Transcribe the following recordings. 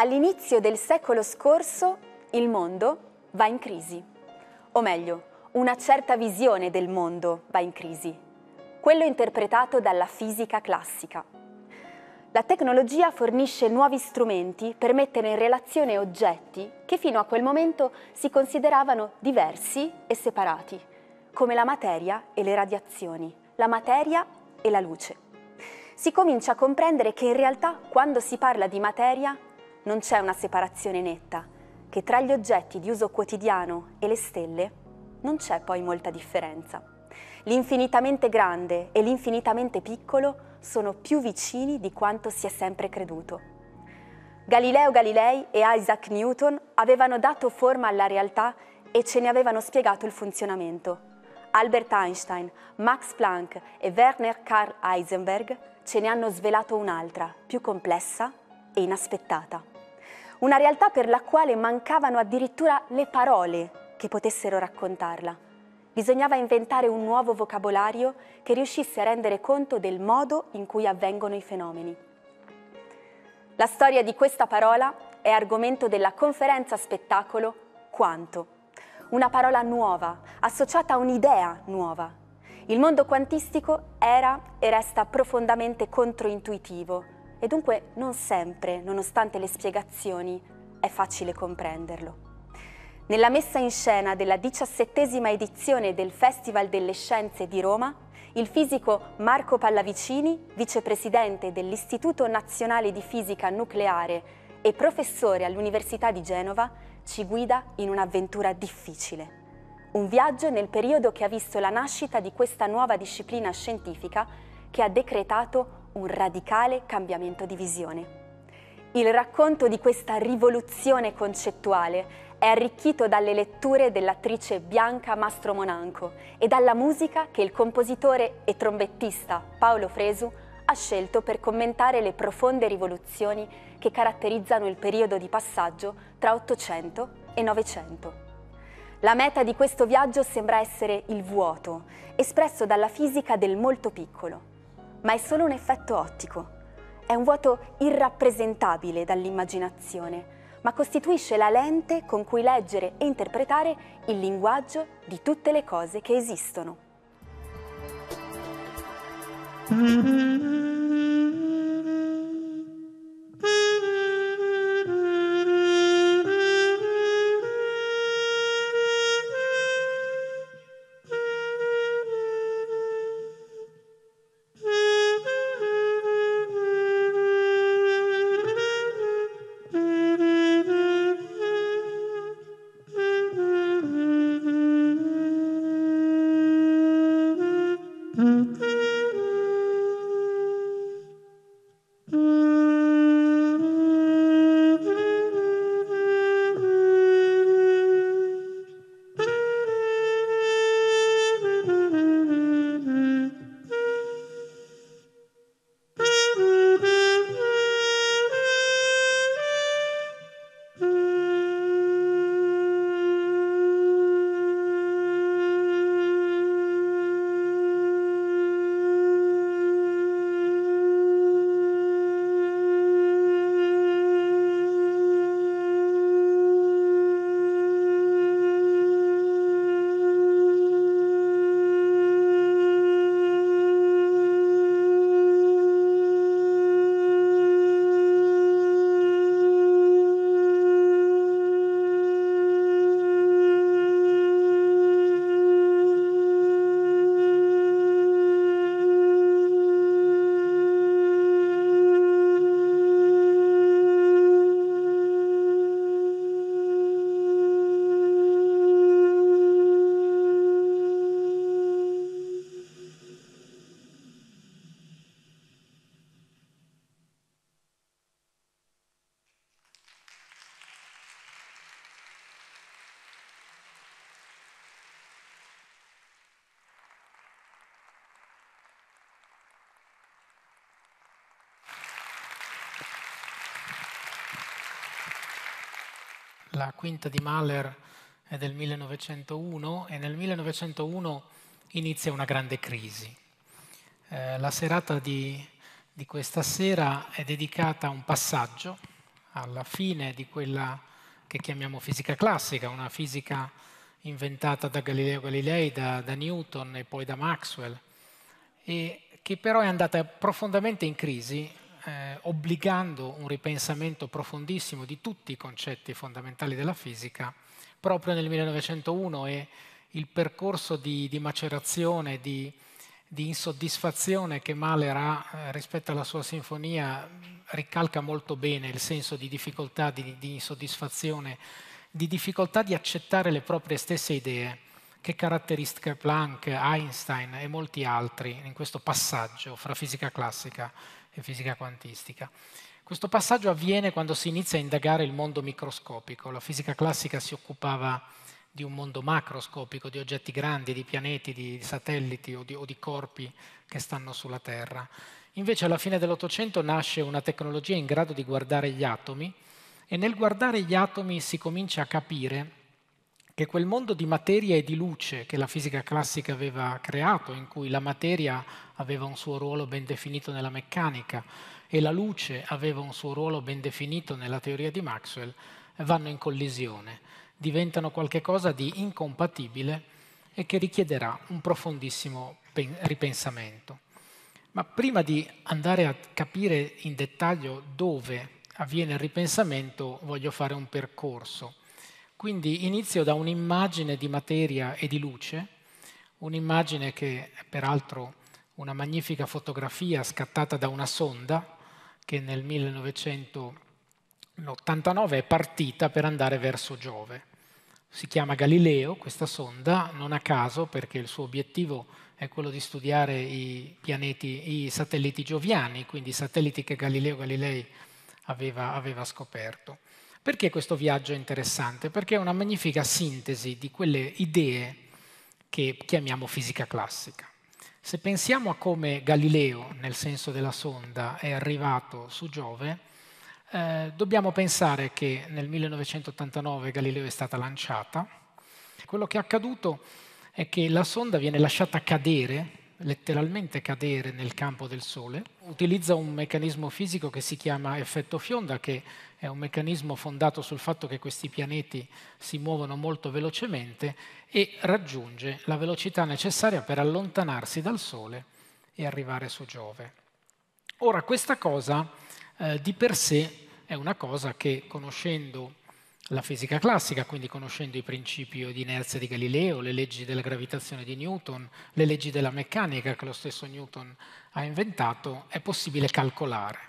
All'inizio del secolo scorso il mondo va in crisi. O meglio, una certa visione del mondo va in crisi. Quello interpretato dalla fisica classica. La tecnologia fornisce nuovi strumenti per mettere in relazione oggetti che fino a quel momento si consideravano diversi e separati, come la materia e le radiazioni, la materia e la luce. Si comincia a comprendere che in realtà quando si parla di materia non c'è una separazione netta, che tra gli oggetti di uso quotidiano e le stelle non c'è poi molta differenza. L'infinitamente grande e l'infinitamente piccolo sono più vicini di quanto si è sempre creduto. Galileo Galilei e Isaac Newton avevano dato forma alla realtà e ce ne avevano spiegato il funzionamento. Albert Einstein, Max Planck e Werner Karl Heisenberg ce ne hanno svelato un'altra, più complessa e inaspettata una realtà per la quale mancavano addirittura le parole che potessero raccontarla. Bisognava inventare un nuovo vocabolario che riuscisse a rendere conto del modo in cui avvengono i fenomeni. La storia di questa parola è argomento della conferenza spettacolo Quanto. Una parola nuova, associata a un'idea nuova. Il mondo quantistico era e resta profondamente controintuitivo, e dunque non sempre, nonostante le spiegazioni, è facile comprenderlo. Nella messa in scena della diciassettesima edizione del Festival delle Scienze di Roma, il fisico Marco Pallavicini, vicepresidente dell'Istituto Nazionale di Fisica Nucleare e professore all'Università di Genova, ci guida in un'avventura difficile. Un viaggio nel periodo che ha visto la nascita di questa nuova disciplina scientifica che ha decretato un radicale cambiamento di visione. Il racconto di questa rivoluzione concettuale è arricchito dalle letture dell'attrice Bianca Mastromonanco e dalla musica che il compositore e trombettista Paolo Fresu ha scelto per commentare le profonde rivoluzioni che caratterizzano il periodo di passaggio tra 800 e 900. La meta di questo viaggio sembra essere il vuoto, espresso dalla fisica del molto piccolo, ma è solo un effetto ottico. È un vuoto irrappresentabile dall'immaginazione, ma costituisce la lente con cui leggere e interpretare il linguaggio di tutte le cose che esistono. Mm-hmm. mm-hmm. la quinta di Mahler è del 1901 e nel 1901 inizia una grande crisi. Eh, la serata di, di, questa sera è dedicata a un passaggio alla fine di quella che chiamiamo fisica classica, una fisica inventata da Galileo Galilei, da, da Newton e poi da Maxwell, e che però è andata profondamente in crisi eh, obbligando un ripensamento profondissimo di tutti i concetti fondamentali della fisica, proprio nel 1901 e il percorso di, di macerazione, di, di, insoddisfazione che Mahler ha eh, rispetto alla sua sinfonia ricalca molto bene il senso di difficoltà, di, di insoddisfazione, di difficoltà di accettare le proprie stesse idee che caratteristica Planck, Einstein e molti altri in questo passaggio fra fisica classica e fisica quantistica. Questo passaggio avviene quando si inizia a indagare il mondo microscopico. La fisica classica si occupava di un mondo macroscopico, di oggetti grandi, di pianeti, di satelliti o di, o di corpi che stanno sulla Terra. Invece alla fine dell'Ottocento nasce una tecnologia in grado di guardare gli atomi e nel guardare gli atomi si comincia a capire che quel mondo di materia e di luce che la fisica classica aveva creato, in cui la materia aveva un suo ruolo ben definito nella meccanica e la luce aveva un suo ruolo ben definito nella teoria di Maxwell, vanno in collisione, diventano qualcosa di incompatibile e che richiederà un profondissimo ripensamento. Ma prima di andare a capire in dettaglio dove avviene il ripensamento, voglio fare un percorso quindi inizio da un'immagine di materia e di luce, un'immagine che è peraltro una magnifica fotografia scattata da una sonda che nel 1989 è partita per andare verso Giove. Si chiama Galileo questa sonda, non a caso perché il suo obiettivo è quello di studiare i, pianeti, i satelliti gioviani, quindi i satelliti che Galileo Galilei aveva, aveva scoperto. Perché questo viaggio è interessante? Perché è una magnifica sintesi di quelle idee che chiamiamo fisica classica. Se pensiamo a come Galileo, nel senso della sonda, è arrivato su Giove, eh, dobbiamo pensare che nel 1989 Galileo è stata lanciata. Quello che è accaduto è che la sonda viene lasciata cadere letteralmente cadere nel campo del Sole. Utilizza un meccanismo fisico che si chiama effetto fionda, che è un meccanismo fondato sul fatto che questi pianeti si muovono molto velocemente e raggiunge la velocità necessaria per allontanarsi dal Sole e arrivare su Giove. Ora, questa cosa eh, di per sé è una cosa che, conoscendo la fisica classica, quindi conoscendo il principio di inerzia di Galileo, le leggi della gravitazione di Newton, le leggi della meccanica che lo stesso Newton ha inventato, è possibile calcolare.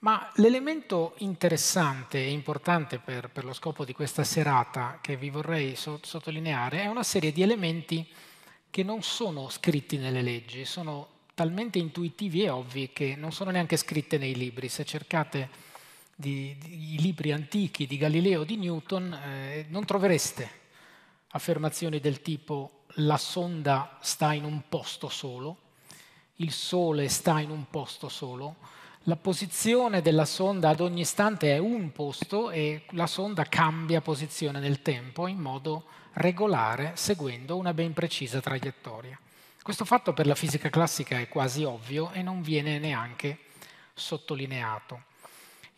Ma l'elemento interessante e importante per, per lo scopo di questa serata che vi vorrei so sottolineare è una serie di elementi che non sono scritti nelle leggi, sono talmente intuitivi e ovvi che non sono neanche scritte nei libri. Se cercate di, di, i libri antichi di Galileo, di Newton, eh, non trovereste affermazioni del tipo la sonda sta in un posto solo, il Sole sta in un posto solo, la posizione della sonda ad ogni istante è un posto e la sonda cambia posizione nel tempo in modo regolare seguendo una ben precisa traiettoria. Questo fatto per la fisica classica è quasi ovvio e non viene neanche sottolineato.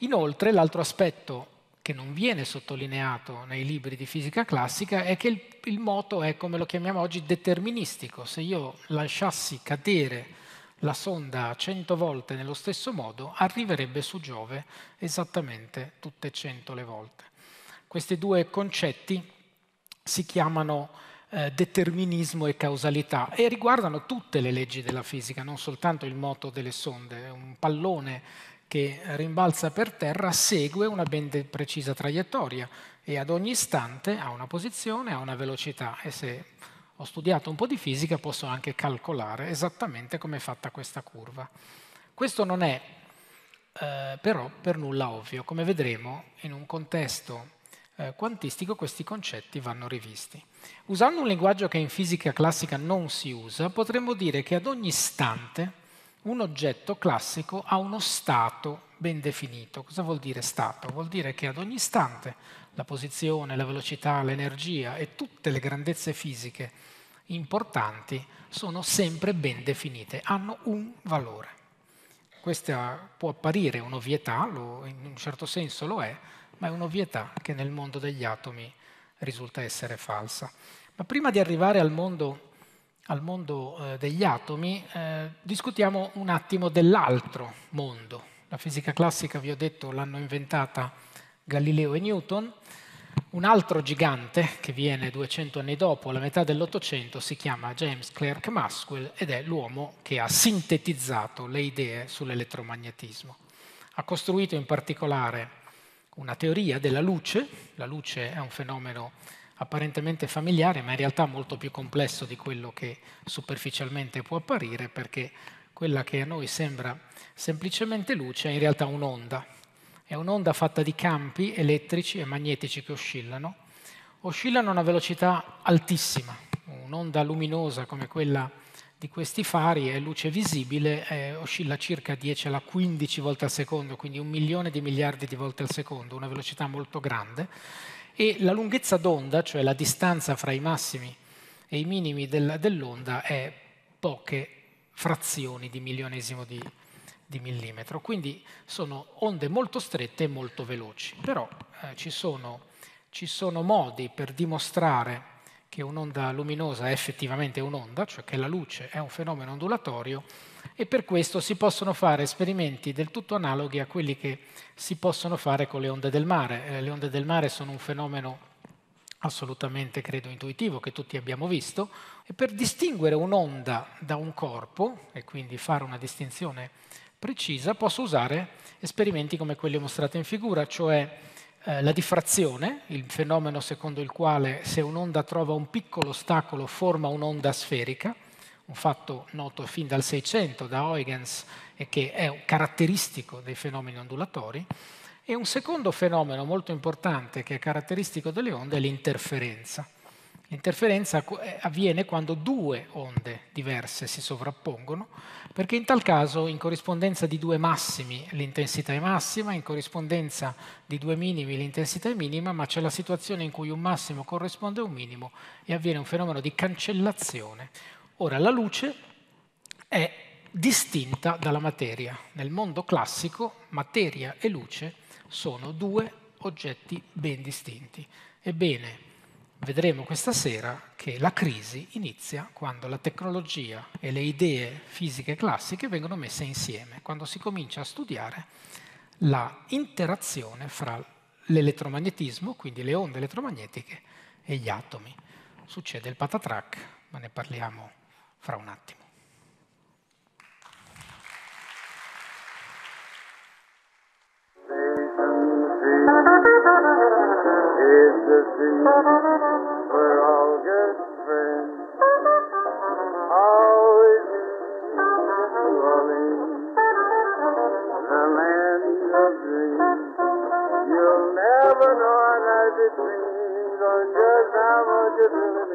Inoltre l'altro aspetto che non viene sottolineato nei libri di fisica classica è che il, il, moto è, come lo chiamiamo oggi, deterministico. Se io lasciassi cadere la sonda 100 volte nello stesso modo, arriverebbe su Giove esattamente tutte 100 le volte. Questi due concetti si chiamano eh, determinismo e causalità e riguardano tutte le leggi della fisica, non soltanto il moto delle sonde, un pallone che rimbalza per terra segue una ben precisa traiettoria e ad ogni istante ha una posizione, ha una velocità e se ho studiato un po' di fisica posso anche calcolare esattamente come è fatta questa curva. Questo non è eh, però per nulla ovvio, come vedremo in un contesto eh, quantistico questi concetti vanno rivisti. Usando un linguaggio che in fisica classica non si usa, potremmo dire che ad ogni istante un oggetto classico ha uno stato ben definito. Cosa vuol dire stato? Vuol dire che ad ogni istante la posizione, la velocità, l'energia e tutte le grandezze fisiche importanti sono sempre ben definite, hanno un valore. Questa può apparire un'ovvietà, in un certo senso lo è, ma è un'ovvietà che nel mondo degli atomi risulta essere falsa. Ma prima di arrivare al mondo al mondo eh, degli atomi, eh, discutiamo un attimo dell'altro mondo. La fisica classica, vi ho detto, l'hanno inventata Galileo e Newton. Un altro gigante che viene 200 anni dopo, alla metà dell'Ottocento, si chiama James Clerk Maxwell ed è l'uomo che ha sintetizzato le idee sull'elettromagnetismo. Ha costruito in particolare una teoria della luce, la luce è un fenomeno apparentemente familiare, ma in realtà molto più complesso di quello che superficialmente può apparire, perché quella che a noi sembra semplicemente luce è in realtà un'onda. È un'onda fatta di campi elettrici e magnetici che oscillano. Oscillano a una velocità altissima. Un'onda luminosa come quella di questi fari è luce visibile, eh, oscilla circa 10 alla 15 volte al secondo, quindi un milione di miliardi di volte al secondo, una velocità molto grande e la lunghezza d'onda, cioè la distanza fra i massimi e i minimi dell'onda, è poche frazioni di milionesimo di, di millimetro. Quindi sono onde molto strette e molto veloci. Però eh, ci, sono, ci, sono, modi per dimostrare che un'onda luminosa è effettivamente un'onda, cioè che la luce è un fenomeno ondulatorio, e per questo si possono fare esperimenti del tutto analoghi a quelli che si possono fare con le onde del mare. Eh, le onde del mare sono un fenomeno assolutamente credo intuitivo che tutti abbiamo visto e per distinguere un'onda da un corpo e quindi fare una distinzione precisa posso usare esperimenti come quelli mostrati in figura, cioè eh, la diffrazione, il fenomeno secondo il quale se un'onda trova un piccolo ostacolo forma un'onda sferica un fatto noto fin dal 600 da Huygens e che è caratteristico dei fenomeni ondulatori, e un secondo fenomeno molto importante che è caratteristico delle onde è l'interferenza. L'interferenza eh, avviene quando due onde diverse si sovrappongono, perché in tal caso in corrispondenza di due massimi l'intensità è massima, in corrispondenza di due minimi l'intensità è minima, ma c'è la situazione in cui un massimo corrisponde a un minimo e avviene un fenomeno di cancellazione, Ora, la luce è distinta dalla materia. Nel mondo classico materia e luce sono due oggetti ben distinti. Ebbene, vedremo questa sera che la crisi inizia quando la tecnologia e le idee fisiche classiche vengono messe insieme, quando si comincia a studiare la interazione fra l'elettromagnetismo, quindi le onde elettromagnetiche, e gli atomi. Succede il patatrac, ma ne parliamo fra un attimo. Always You'll never know another dream, or just how much it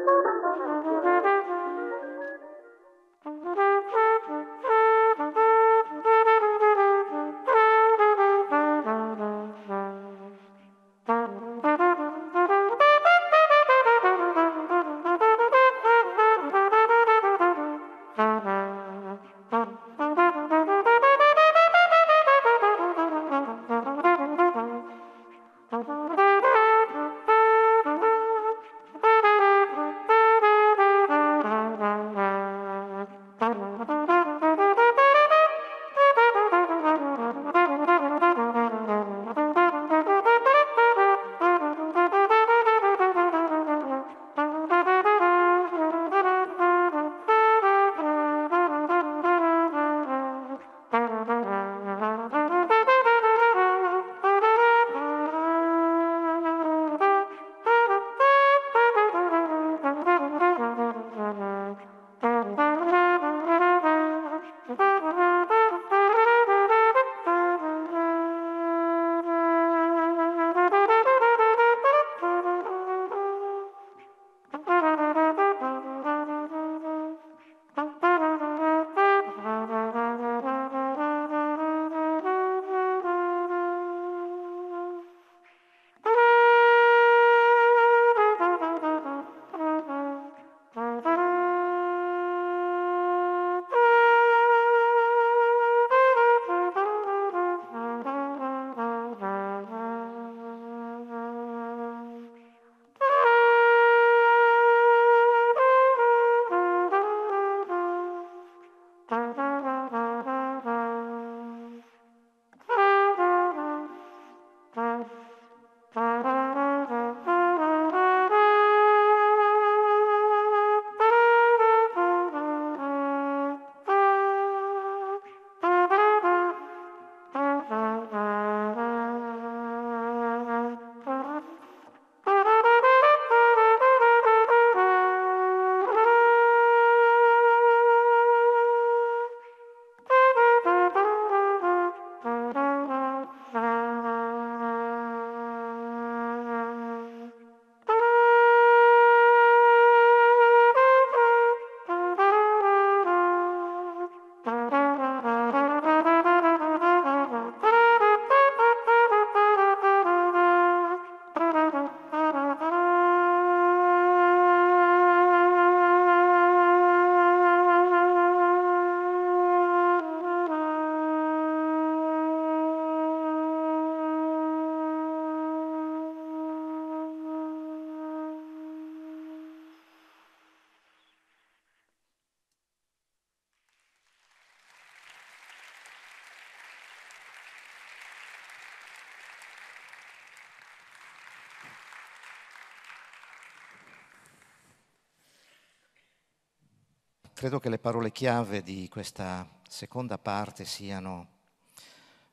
credo che le parole chiave di questa seconda parte siano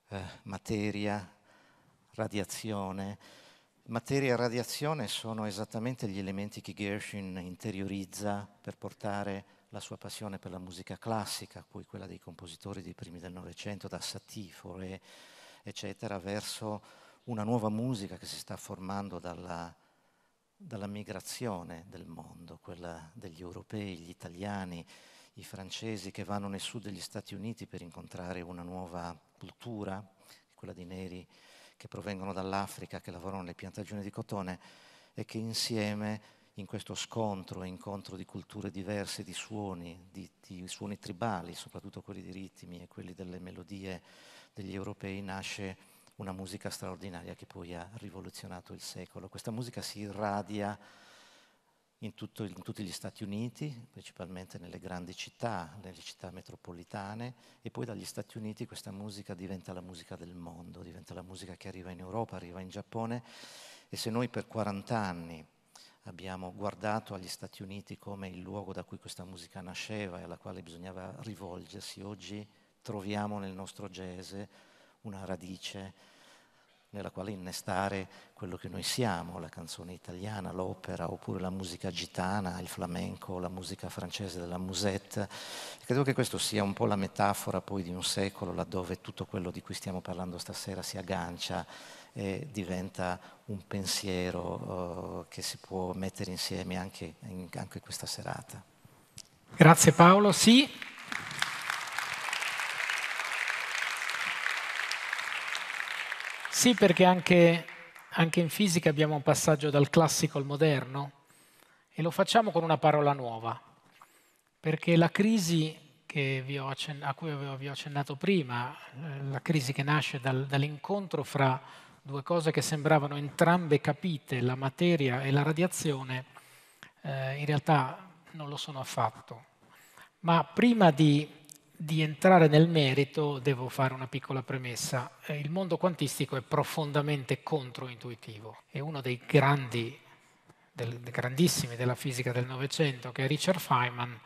eh, materia, radiazione. Materia e radiazione sono esattamente gli elementi che Gershwin interiorizza per portare la sua passione per la musica classica, a cui quella dei compositori dei primi del Novecento, da Satifore, eccetera, verso una nuova musica che si sta formando dalla, dalla migrazione del mondo parla degli europei, gli italiani, i francesi che vanno nel sud degli Stati Uniti per incontrare una nuova cultura, quella di neri che provengono dall'Africa, che lavorano nelle piantagioni di cotone e che insieme in questo scontro e incontro di culture diverse, di suoni, di, di, suoni tribali, soprattutto quelli di ritmi e quelli delle melodie degli europei, nasce una musica straordinaria che poi ha rivoluzionato il secolo. Questa musica si irradia in, tutto, in, tutti gli Stati Uniti, principalmente nelle grandi città, nelle città metropolitane, e poi dagli Stati Uniti questa musica diventa la musica del mondo, diventa la musica che arriva in Europa, arriva in Giappone, e se noi per 40 anni abbiamo guardato agli Stati Uniti come il luogo da cui questa musica nasceva e alla quale bisognava rivolgersi, oggi troviamo nel nostro jazz una radice, nella quale innestare quello che noi siamo, la canzone italiana, l'opera, oppure la musica gitana, il flamenco, la musica francese della musette. Credo che questo sia un po' la metafora poi di un secolo laddove tutto quello di cui stiamo parlando stasera si aggancia e diventa un pensiero eh, che si può mettere insieme anche, in, anche questa serata. Grazie Paolo. Sì. Sì, perché anche, anche in fisica abbiamo un passaggio dal classico al moderno e lo facciamo con una parola nuova, perché la crisi a cui vi ho accennato prima, eh, la crisi che nasce dal, dall'incontro fra due cose che sembravano entrambe capite, la materia e la radiazione, eh, in realtà non lo sono affatto. Ma prima di di entrare nel merito devo fare una piccola premessa. Eh, il mondo quantistico è profondamente controintuitivo È uno dei grandi, del, grandissimi della fisica del Novecento, che è Richard Feynman,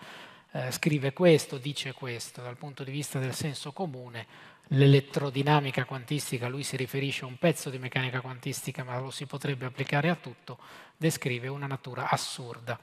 eh, scrive questo, dice questo, dal punto di vista del senso comune. L'elettrodinamica quantistica, lui si riferisce a un pezzo di meccanica quantistica, ma lo si potrebbe applicare a tutto, descrive una natura assurda.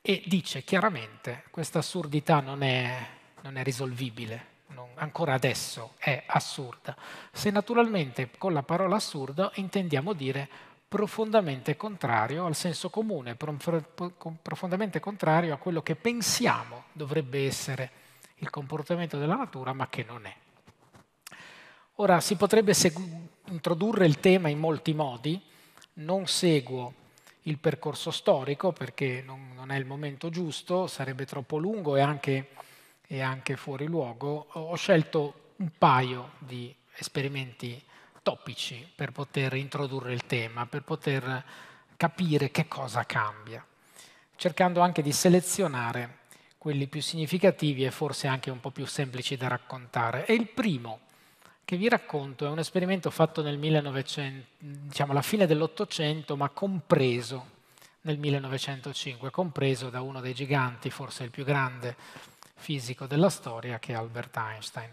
E dice chiaramente, questa assurdità non è non è risolvibile, non, ancora adesso è assurda, se naturalmente con la parola assurdo intendiamo dire profondamente contrario al senso comune, profondamente contrario a quello che pensiamo dovrebbe essere il comportamento della natura, ma che non è. Ora si potrebbe introdurre il tema in molti modi, non seguo il percorso storico perché non, non è il momento giusto, sarebbe troppo lungo e anche e anche fuori luogo, ho scelto un paio di esperimenti topici per poter introdurre il tema, per poter capire che cosa cambia, cercando anche di selezionare quelli più significativi e forse anche un po' più semplici da raccontare. E il primo che vi racconto è un esperimento fatto nel 1900, diciamo alla fine dell'Ottocento, ma compreso nel 1905, compreso da uno dei giganti, forse il più grande fisico della storia che è Albert Einstein.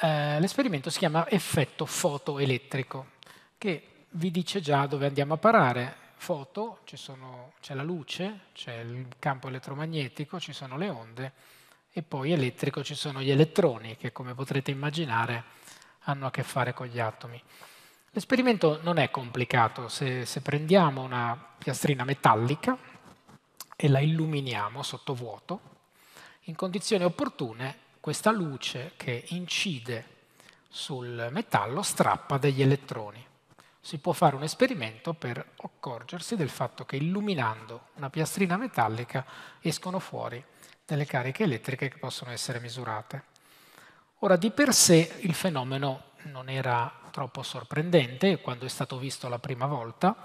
Eh, l'esperimento si chiama effetto fotoelettrico, che vi dice già dove andiamo a parare. Foto, c'è la luce, c'è il campo elettromagnetico, ci sono le onde e poi elettrico ci sono gli elettroni che come potrete immaginare hanno a che fare con gli atomi. L'esperimento non è complicato, se, se prendiamo una piastrina metallica e la illuminiamo sotto vuoto, in condizioni opportune questa luce che incide sul metallo strappa degli elettroni. Si può fare un esperimento per accorgersi del fatto che illuminando una piastrina metallica escono fuori delle cariche elettriche che possono essere misurate. Ora, di per sé il fenomeno non era troppo sorprendente quando è stato visto la prima volta.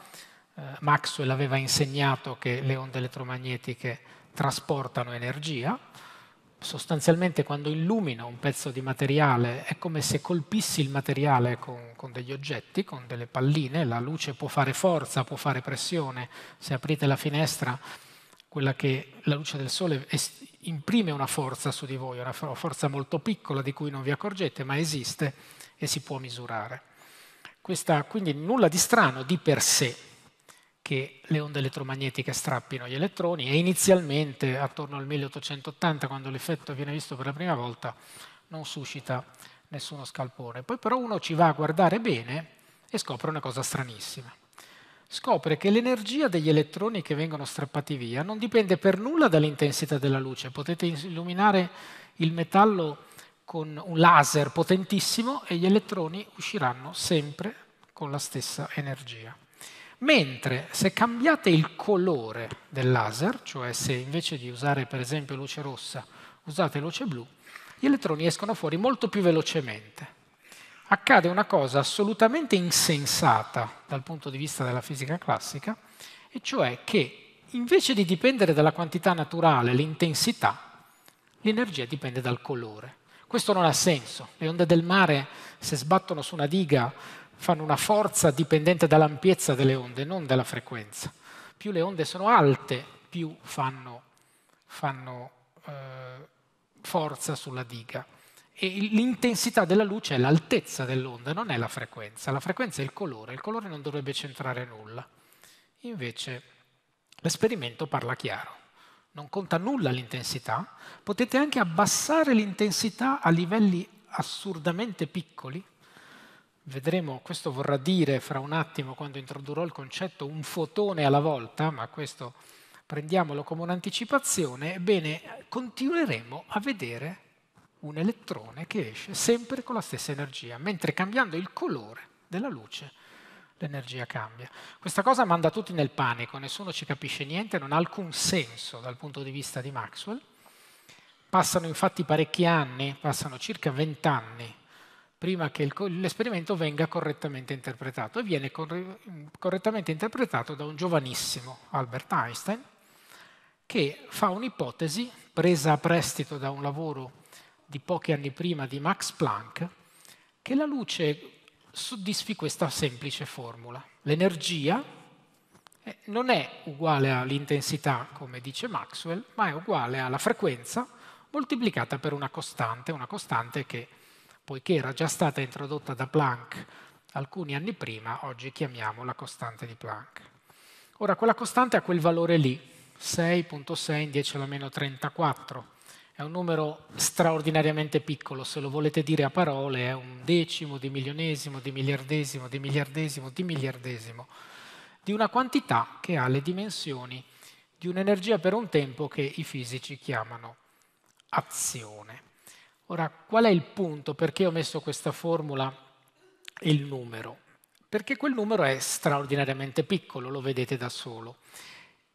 Eh, Maxwell aveva insegnato che le onde elettromagnetiche trasportano energia, sostanzialmente quando illumino un pezzo di materiale è come se colpissi il materiale con, con, degli oggetti, con delle palline, la luce può fare forza, può fare pressione, se aprite la finestra quella che la luce del sole imprime una forza su di voi, una forza molto piccola di cui non vi accorgete, ma esiste e si può misurare. Questa, quindi nulla di strano di per sé, che le onde elettromagnetiche strappino gli elettroni e inizialmente attorno al 1880 quando l'effetto viene visto per la prima volta non suscita nessuno scalpore. Poi però uno ci va a guardare bene e scopre una cosa stranissima. Scopre che l'energia degli elettroni che vengono strappati via non dipende per nulla dall'intensità della luce. Potete illuminare il metallo con un laser potentissimo e gli elettroni usciranno sempre con la stessa energia. Mentre se cambiate il colore del laser, cioè se invece di usare per esempio luce rossa usate luce blu, gli elettroni escono fuori molto più velocemente. Accade una cosa assolutamente insensata dal punto di vista della fisica classica, e cioè che invece di dipendere dalla quantità naturale, l'intensità, l'energia dipende dal colore. Questo non ha senso. Le onde del mare, se sbattono su una diga fanno una forza dipendente dall'ampiezza delle onde, non dalla frequenza. Più le onde sono alte, più fanno, fanno eh, forza sulla diga. E l'intensità della luce è l'altezza dell'onda, non è la frequenza. La frequenza è il colore, il colore non dovrebbe centrare nulla. Invece l'esperimento parla chiaro. Non conta nulla l'intensità, potete anche abbassare l'intensità a livelli assurdamente piccoli, Vedremo, questo vorrà dire fra un attimo quando introdurrò il concetto un fotone alla volta, ma questo prendiamolo come un'anticipazione, ebbene continueremo a vedere un elettrone che esce sempre con la stessa energia, mentre cambiando il colore della luce l'energia cambia. Questa cosa manda tutti nel panico, nessuno ci capisce niente, non ha alcun senso dal punto di vista di Maxwell. Passano infatti parecchi anni, passano circa vent'anni prima che l'esperimento venga correttamente interpretato e viene correttamente interpretato da un giovanissimo, Albert Einstein, che fa un'ipotesi presa a prestito da un lavoro di pochi anni prima di Max Planck, che la luce soddisfi questa semplice formula. L'energia eh, non è uguale all'intensità, come dice Maxwell, ma è uguale alla frequenza moltiplicata per una costante, una costante che poiché era già stata introdotta da Planck alcuni anni prima, oggi chiamiamo la costante di Planck. Ora, quella costante ha quel valore lì, 6.6 in 10 alla meno 34. È un numero straordinariamente piccolo, se lo volete dire a parole è un decimo di milionesimo, di miliardesimo, di miliardesimo, di miliardesimo, di una quantità che ha le dimensioni di un'energia per un tempo che i fisici chiamano azione. Ora, qual è il punto? Perché ho messo questa formula e il numero? Perché quel numero è straordinariamente piccolo, lo vedete da solo.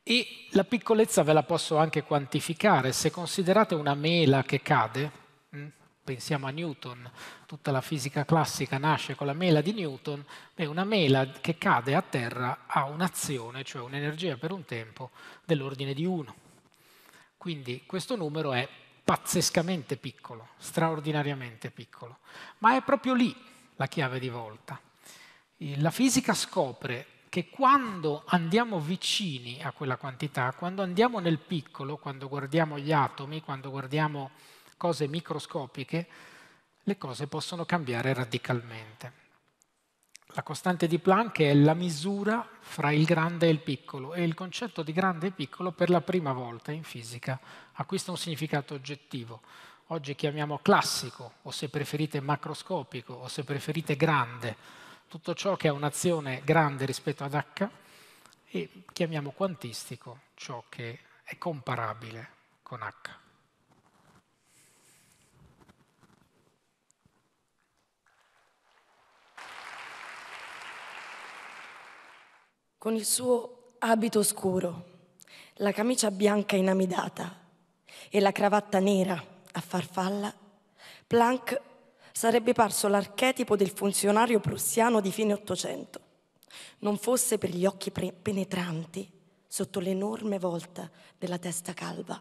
E la piccolezza ve la posso anche quantificare. Se considerate una mela che cade, mm, pensiamo a Newton, tutta la fisica classica nasce con la mela di Newton, beh, una mela che cade a terra ha un'azione, cioè un'energia per un tempo, dell'ordine di 1. Quindi questo numero è pazzescamente piccolo, straordinariamente piccolo, ma è proprio lì la chiave di volta. Eh, la fisica scopre che quando andiamo vicini a quella quantità, quando andiamo nel piccolo, quando guardiamo gli atomi, quando guardiamo cose microscopiche, le cose possono cambiare radicalmente. La costante di Planck è la misura fra il grande e il piccolo e il concetto di grande e piccolo per la prima volta in fisica acquista un significato oggettivo. Oggi chiamiamo classico o se preferite macroscopico o se preferite grande, tutto ciò che ha un'azione grande rispetto ad h e chiamiamo quantistico ciò che è comparabile con h. con il suo abito scuro, la camicia bianca inamidata e la cravatta nera a farfalla, Planck sarebbe parso l'archetipo del funzionario prussiano di fine Ottocento, non fosse per gli occhi pre- penetranti sotto l'enorme volta della testa calva.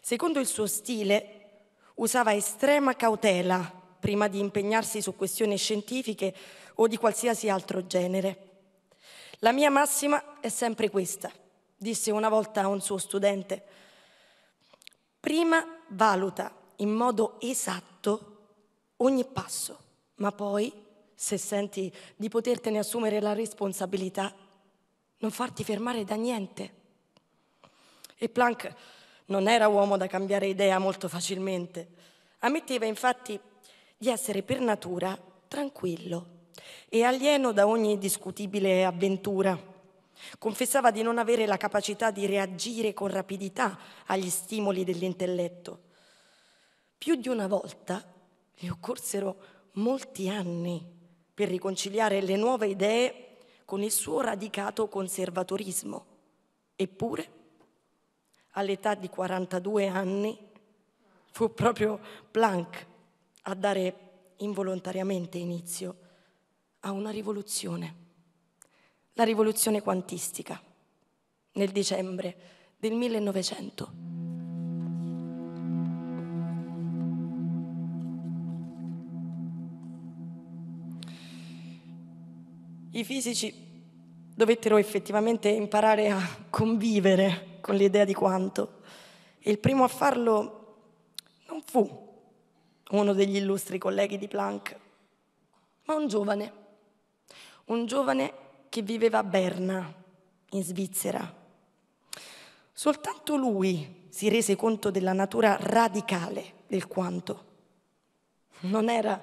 Secondo il suo stile, usava estrema cautela prima di impegnarsi su questioni scientifiche o di qualsiasi altro genere. La mia massima è sempre questa, disse una volta a un suo studente. Prima valuta in modo esatto ogni passo, ma poi, se senti di potertene assumere la responsabilità, non farti fermare da niente. E Planck non era uomo da cambiare idea molto facilmente. Ammetteva infatti di essere per natura tranquillo e alieno da ogni discutibile avventura. Confessava di non avere la capacità di reagire con rapidità agli stimoli dell'intelletto. Più di una volta gli occorsero molti anni per riconciliare le nuove idee con il suo radicato conservatorismo. Eppure, all'età di 42 anni, fu proprio Planck a dare involontariamente inizio a una rivoluzione, la rivoluzione quantistica, nel dicembre del 1900. I fisici dovettero effettivamente imparare a convivere con l'idea di quanto e il primo a farlo non fu uno degli illustri colleghi di Planck, ma un giovane un giovane che viveva a Berna, in Svizzera. Soltanto lui si rese conto della natura radicale del quanto. Non era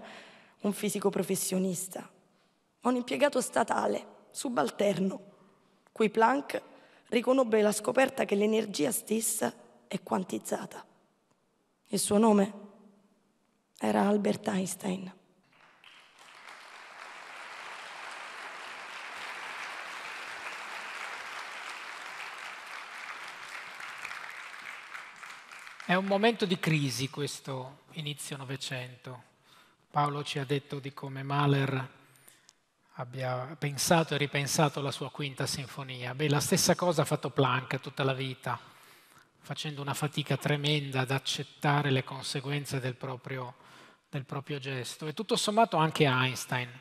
un fisico professionista, ma un impiegato statale, subalterno, cui Planck riconobbe la scoperta che l'energia stessa è quantizzata. Il suo nome era Albert Einstein. È un momento di crisi questo inizio Novecento. Paolo ci ha detto di come Mahler abbia pensato e ripensato la sua quinta sinfonia. Beh, la stessa cosa ha fatto Planck tutta la vita, facendo una fatica tremenda ad accettare le conseguenze del proprio, del proprio gesto. E tutto sommato anche Einstein,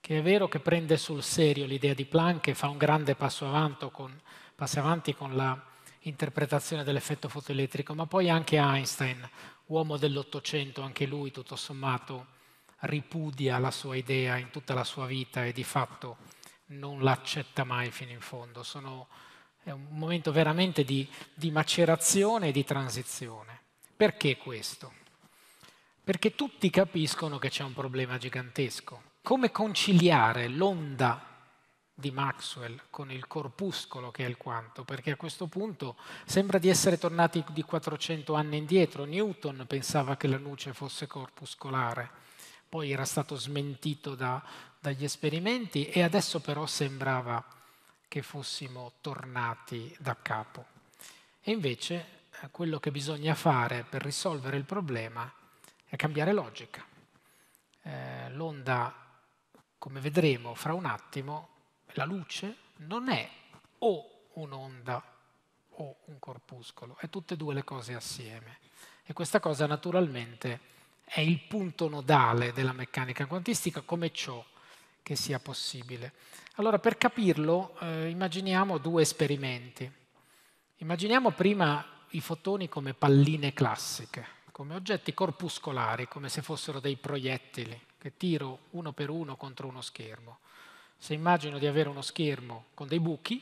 che è vero che prende sul serio l'idea di Planck e fa un grande passo avanti con, passo avanti con la interpretazione dell'effetto fotoelettrico, ma poi anche Einstein, uomo dell'Ottocento, anche lui tutto sommato ripudia la sua idea in tutta la sua vita e di fatto non l'accetta mai fino in fondo. Sono, è un momento veramente di, di macerazione e di transizione. Perché questo? Perché tutti capiscono che c'è un problema gigantesco. Come conciliare l'onda di Maxwell con il corpuscolo che è il quanto, perché a questo punto sembra di essere tornati di 400 anni indietro. Newton pensava che la luce fosse corpuscolare, poi era stato smentito da, dagli esperimenti e adesso però sembrava che fossimo tornati da capo. E invece eh, quello che bisogna fare per risolvere il problema è cambiare logica. Eh, l'onda, come vedremo fra un attimo, la luce non è o un'onda o un corpuscolo, è tutte e due le cose assieme. E questa cosa naturalmente è il punto nodale della meccanica quantistica come ciò che sia possibile. Allora per capirlo eh, immaginiamo due esperimenti. Immaginiamo prima i fotoni come palline classiche, come oggetti corpuscolari, come se fossero dei proiettili che tiro uno per uno contro uno schermo. Se immagino di avere uno schermo con dei buchi,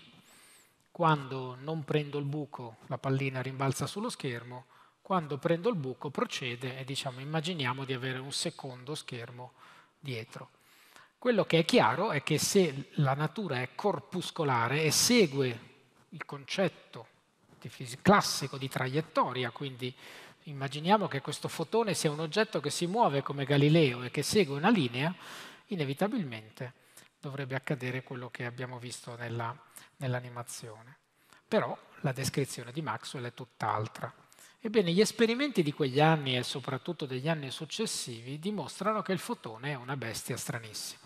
quando non prendo il buco la pallina rimbalza sullo schermo, quando prendo il buco procede e diciamo immaginiamo di avere un secondo schermo dietro. Quello che è chiaro è che se la natura è corpuscolare e segue il concetto di classico di traiettoria, quindi immaginiamo che questo fotone sia un oggetto che si muove come Galileo e che segue una linea, inevitabilmente dovrebbe accadere quello che abbiamo visto nella, nell'animazione. Però la descrizione di Maxwell è tutt'altra. Ebbene, gli esperimenti di quegli anni e soprattutto degli anni successivi dimostrano che il fotone è una bestia stranissima.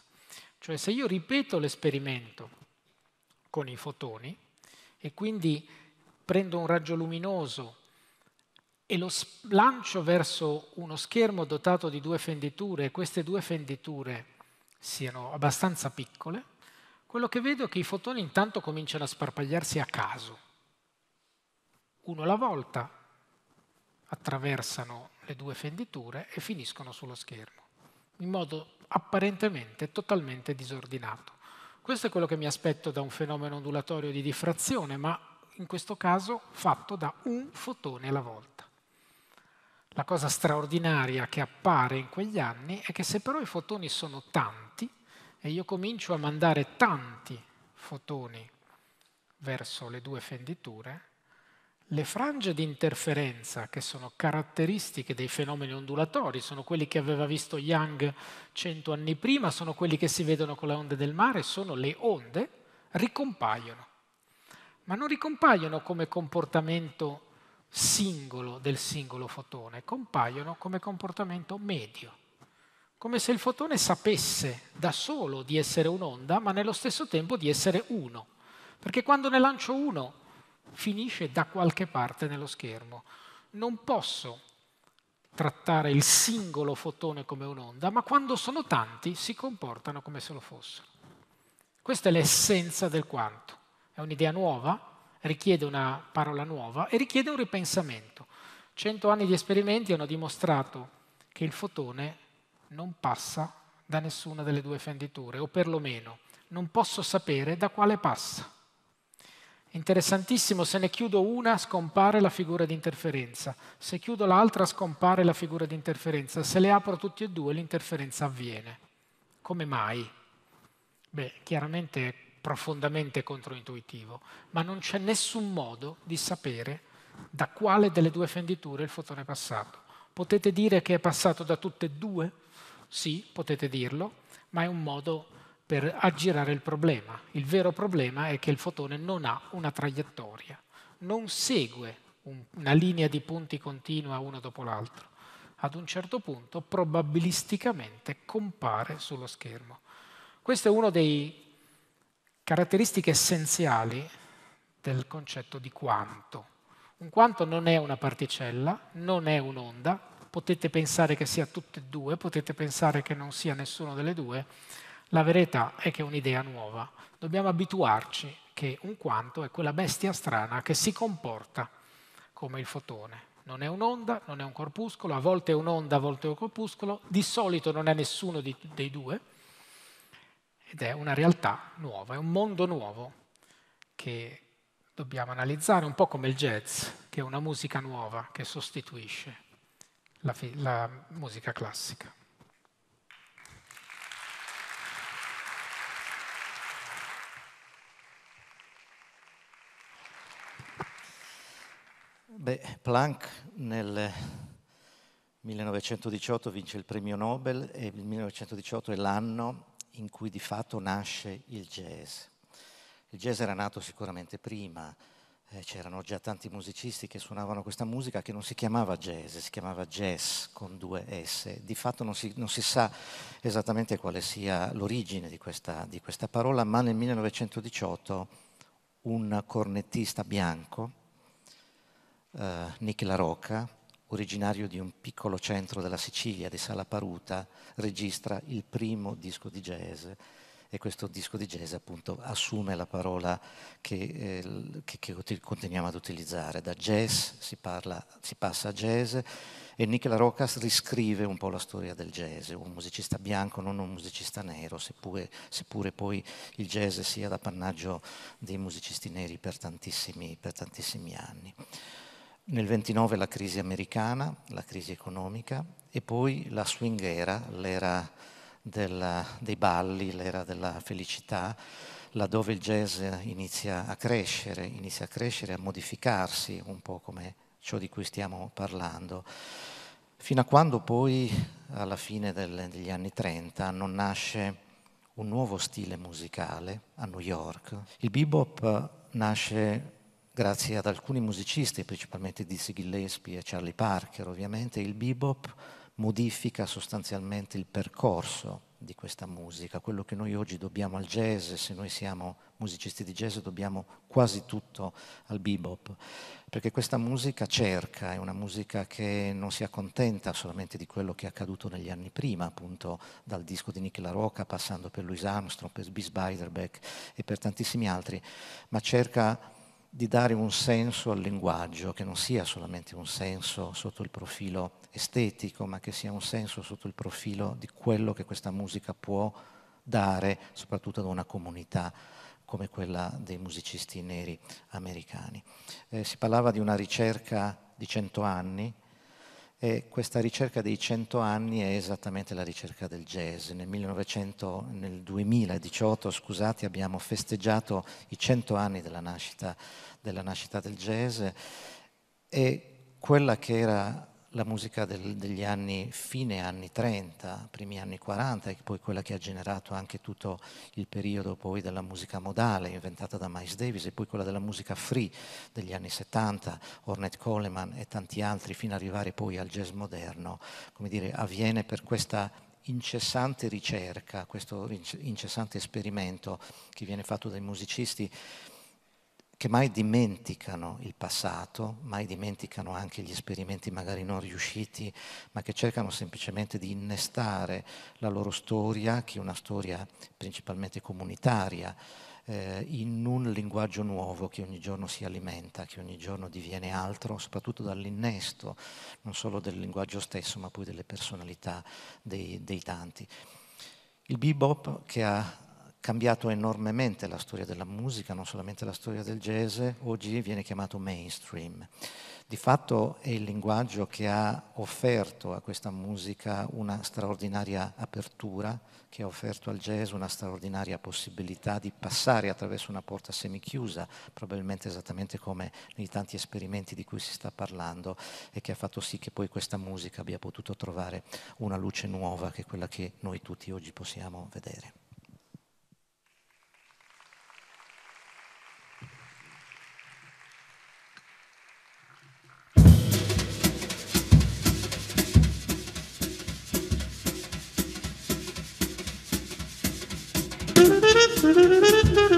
Cioè se io ripeto l'esperimento con i fotoni e quindi prendo un raggio luminoso e lo lancio verso uno schermo dotato di due fenditure e queste due fenditure siano abbastanza piccole, quello che vedo è che i fotoni intanto cominciano a sparpagliarsi a caso. Uno alla volta attraversano le due fenditure e finiscono sullo schermo, in modo apparentemente totalmente disordinato. Questo è quello che mi aspetto da un fenomeno ondulatorio di diffrazione, ma in questo caso fatto da un fotone alla volta. La cosa straordinaria che appare in quegli anni è che se però i fotoni sono tanti e io comincio a mandare tanti fotoni verso le due fenditure, le frange di interferenza che sono caratteristiche dei fenomeni ondulatori, sono quelli che aveva visto Young cento anni prima, sono quelli che si vedono con le onde del mare, sono le onde, ricompaiono. Ma non ricompaiono come comportamento singolo del singolo fotone, compaiono come comportamento medio, come se il fotone sapesse da solo di essere un'onda, ma nello stesso tempo di essere uno, perché quando ne lancio uno finisce da qualche parte nello schermo. Non posso trattare il singolo fotone come un'onda, ma quando sono tanti si comportano come se lo fossero. Questa è l'essenza del quanto. È un'idea nuova, richiede una parola nuova e richiede un ripensamento. Cento anni di esperimenti hanno dimostrato che il fotone non passa da nessuna delle due fenditure, o perlomeno non posso sapere da quale passa. Interessantissimo, se ne chiudo una scompare la figura di interferenza, se chiudo l'altra scompare la figura di interferenza, se le apro tutte e due l'interferenza avviene. Come mai? Beh, chiaramente profondamente controintuitivo, ma non c'è nessun modo di sapere da quale delle due fenditure il fotone è passato. Potete dire che è passato da tutte e due? Sì, potete dirlo, ma è un modo per aggirare il problema. Il vero problema è che il fotone non ha una traiettoria, non segue una linea di punti continua uno dopo l'altro. Ad un certo punto probabilisticamente compare sullo schermo. Questo è uno dei caratteristiche essenziali del concetto di quanto. Un quanto non è una particella, non è un'onda, potete pensare che sia tutte e due, potete pensare che non sia nessuno delle due, la verità è che è un'idea nuova. Dobbiamo abituarci che un quanto è quella bestia strana che si comporta come il fotone. Non è un'onda, non è un corpuscolo, a volte è un'onda, a volte è un corpuscolo, di solito non è nessuno dei due, ed è una realtà nuova, è un mondo nuovo che dobbiamo analizzare un po' come il jazz, che è una musica nuova che sostituisce la, la musica classica. Beh, Planck nel 1918 vince il premio Nobel e il 1918 è l'anno in cui di fatto nasce il jazz. Il jazz era nato sicuramente prima, eh, c'erano già tanti musicisti che suonavano questa musica che non si chiamava jazz, si chiamava jazz con due S. Di fatto non si, non si sa esattamente quale sia l'origine di questa, di questa parola, ma nel 1918 un cornettista bianco, eh, Nick LaRocca, originario di un piccolo centro della Sicilia, di Sala Paruta, registra il primo disco di jazz e questo disco di jazz appunto assume la parola che, eh, che, che continuiamo ad utilizzare. Da jazz si, parla, si passa a jazz e Nicola Rocas riscrive un po' la storia del jazz, un musicista bianco, non un musicista nero, seppure, seppure poi il jazz sia d'appannaggio dei musicisti neri per tantissimi, per tantissimi anni nel 29 la crisi americana, la crisi economica e poi la swing era, l'era della, dei balli, l'era della felicità, laddove il jazz inizia a crescere, inizia a crescere, a modificarsi un po' come ciò di cui stiamo parlando, fino a quando poi alla fine del, degli anni 30 non nasce un nuovo stile musicale a New York. Il bebop nasce grazie ad alcuni musicisti, principalmente Dizzy Gillespie e Charlie Parker, ovviamente il bebop modifica sostanzialmente il percorso di questa musica, quello che noi oggi dobbiamo al jazz, se noi siamo musicisti di jazz dobbiamo quasi tutto al bebop, perché questa musica cerca, è una musica che non si accontenta solamente di quello che è accaduto negli anni prima, appunto dal disco di Nick La Roca, passando per Louis Armstrong, per Bis Beiderbecke e per tantissimi altri, ma cerca di dare un senso al linguaggio, che non sia solamente un senso sotto il profilo estetico, ma che sia un senso sotto il profilo di quello che questa musica può dare, soprattutto ad una comunità come quella dei musicisti neri americani. Eh, si parlava di una ricerca di cento anni, e questa ricerca dei 100 anni è esattamente la ricerca del jazz. Nel, 1900, nel 2018 scusate, abbiamo festeggiato i 100 anni della nascita, della nascita del jazz e quella che era la musica del, degli anni, fine anni 30, primi anni 40, e poi quella che ha generato anche tutto il periodo poi della musica modale, inventata da Miles Davis, e poi quella della musica free degli anni 70, Ornette Coleman e tanti altri, fino ad arrivare poi al jazz moderno, come dire, avviene per questa incessante ricerca, questo incessante esperimento che viene fatto dai musicisti che mai dimenticano il passato, mai dimenticano anche gli esperimenti magari non riusciti, ma che cercano semplicemente di innestare la loro storia, che è una storia principalmente comunitaria, eh, in un linguaggio nuovo che ogni giorno si alimenta, che ogni giorno diviene altro, soprattutto dall'innesto, non solo del linguaggio stesso, ma poi delle personalità dei, dei tanti. Il bebop che ha cambiato enormemente la storia della musica, non solamente la storia del jazz, oggi viene chiamato mainstream. Di fatto è il linguaggio che ha offerto a questa musica una straordinaria apertura, che ha offerto al jazz una straordinaria possibilità di passare attraverso una porta semichiusa, probabilmente esattamente come nei tanti esperimenti di cui si sta parlando, e che ha fatto sì che poi questa musica abbia potuto trovare una luce nuova, che è quella che noi tutti oggi possiamo vedere.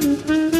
Mm-hmm.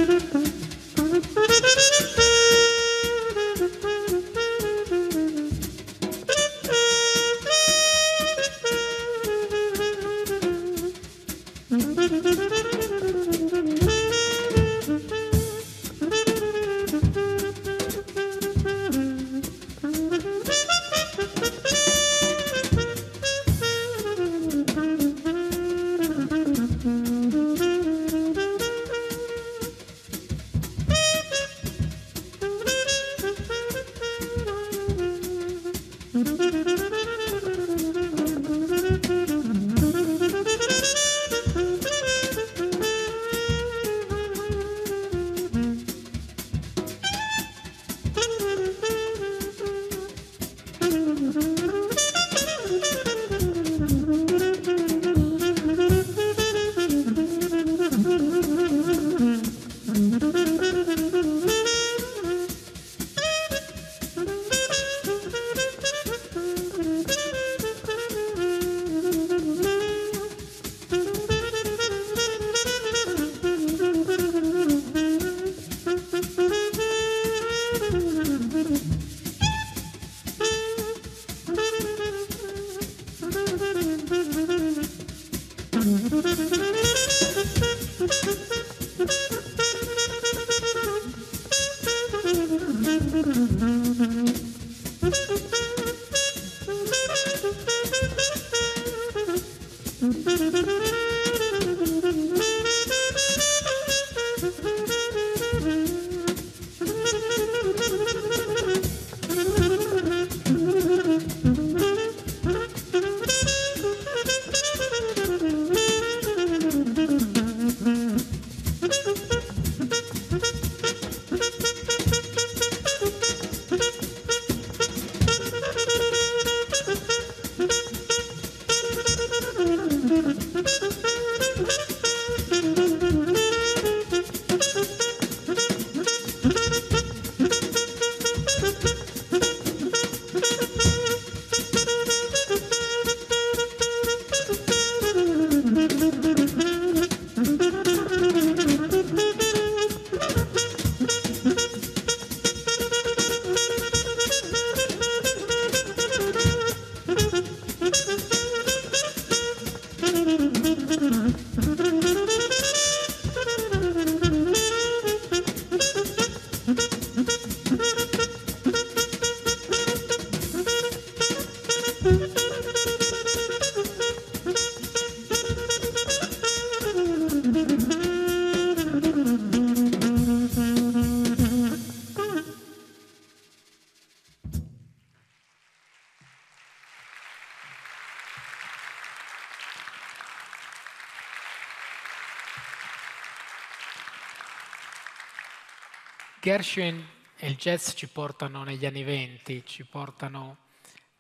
Gershwin e il jazz ci portano negli anni venti, ci portano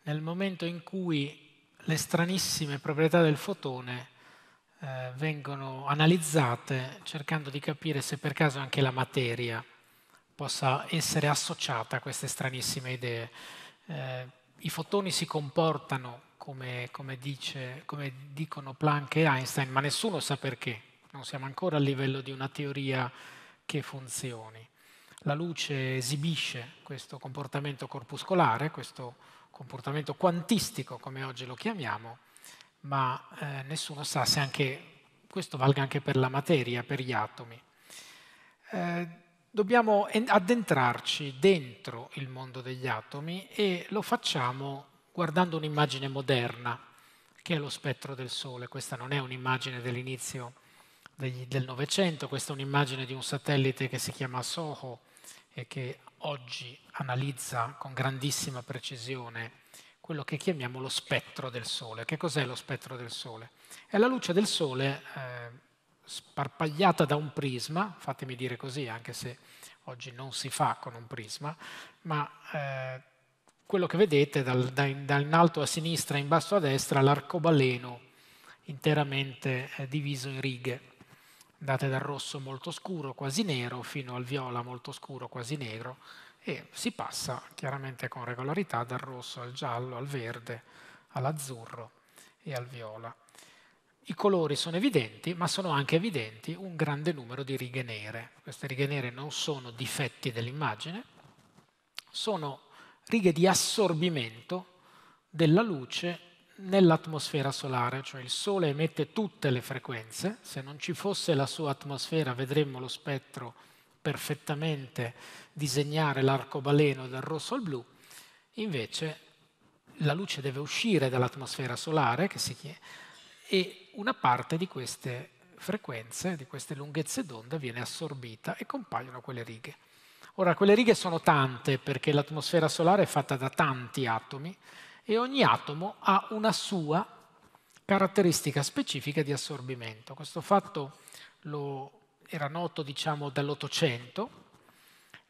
nel momento in cui le stranissime proprietà del fotone eh, vengono analizzate cercando di capire se per caso anche la materia possa essere associata a queste stranissime idee. Eh, I fotoni si comportano come, come, dice, come dicono Planck e Einstein, ma nessuno sa perché. Non siamo ancora a livello di una teoria che funzioni. La luce esibisce questo comportamento corpuscolare, questo comportamento quantistico come oggi lo chiamiamo, ma eh, nessuno sa se anche questo valga anche per la materia, per gli atomi. Eh, dobbiamo addentrarci dentro il mondo degli atomi e lo facciamo guardando un'immagine moderna, che è lo spettro del Sole. Questa non è un'immagine dell'inizio del Novecento, questa è un'immagine di un satellite che si chiama SOHO, e che oggi analizza con grandissima precisione quello che chiamiamo lo spettro del Sole. Che cos'è lo spettro del Sole? È la luce del Sole eh, sparpagliata da un prisma, fatemi dire così, anche se oggi non si fa con un prisma, ma eh, quello che vedete dal, da, in, da in alto a sinistra e in basso a destra l'arcobaleno interamente eh, diviso in righe date dal rosso molto scuro, quasi nero, fino al viola molto scuro, quasi negro, e si passa chiaramente con regolarità dal rosso al giallo, al verde, all'azzurro e al viola. I colori sono evidenti, ma sono anche evidenti un grande numero di righe nere. Queste righe nere non sono difetti dell'immagine, sono righe di assorbimento della luce nell'atmosfera solare, cioè il Sole emette tutte le frequenze, se non ci fosse la sua atmosfera vedremmo lo spettro perfettamente disegnare l'arcobaleno dal rosso al blu, invece la luce deve uscire dall'atmosfera solare chiede, e una parte di queste frequenze, di queste lunghezze d'onda viene assorbita e compaiono quelle righe. Ora, quelle righe sono tante perché l'atmosfera solare è fatta da tanti atomi, e ogni atomo ha una sua caratteristica specifica di assorbimento. Questo fatto era noto diciamo, dall'Ottocento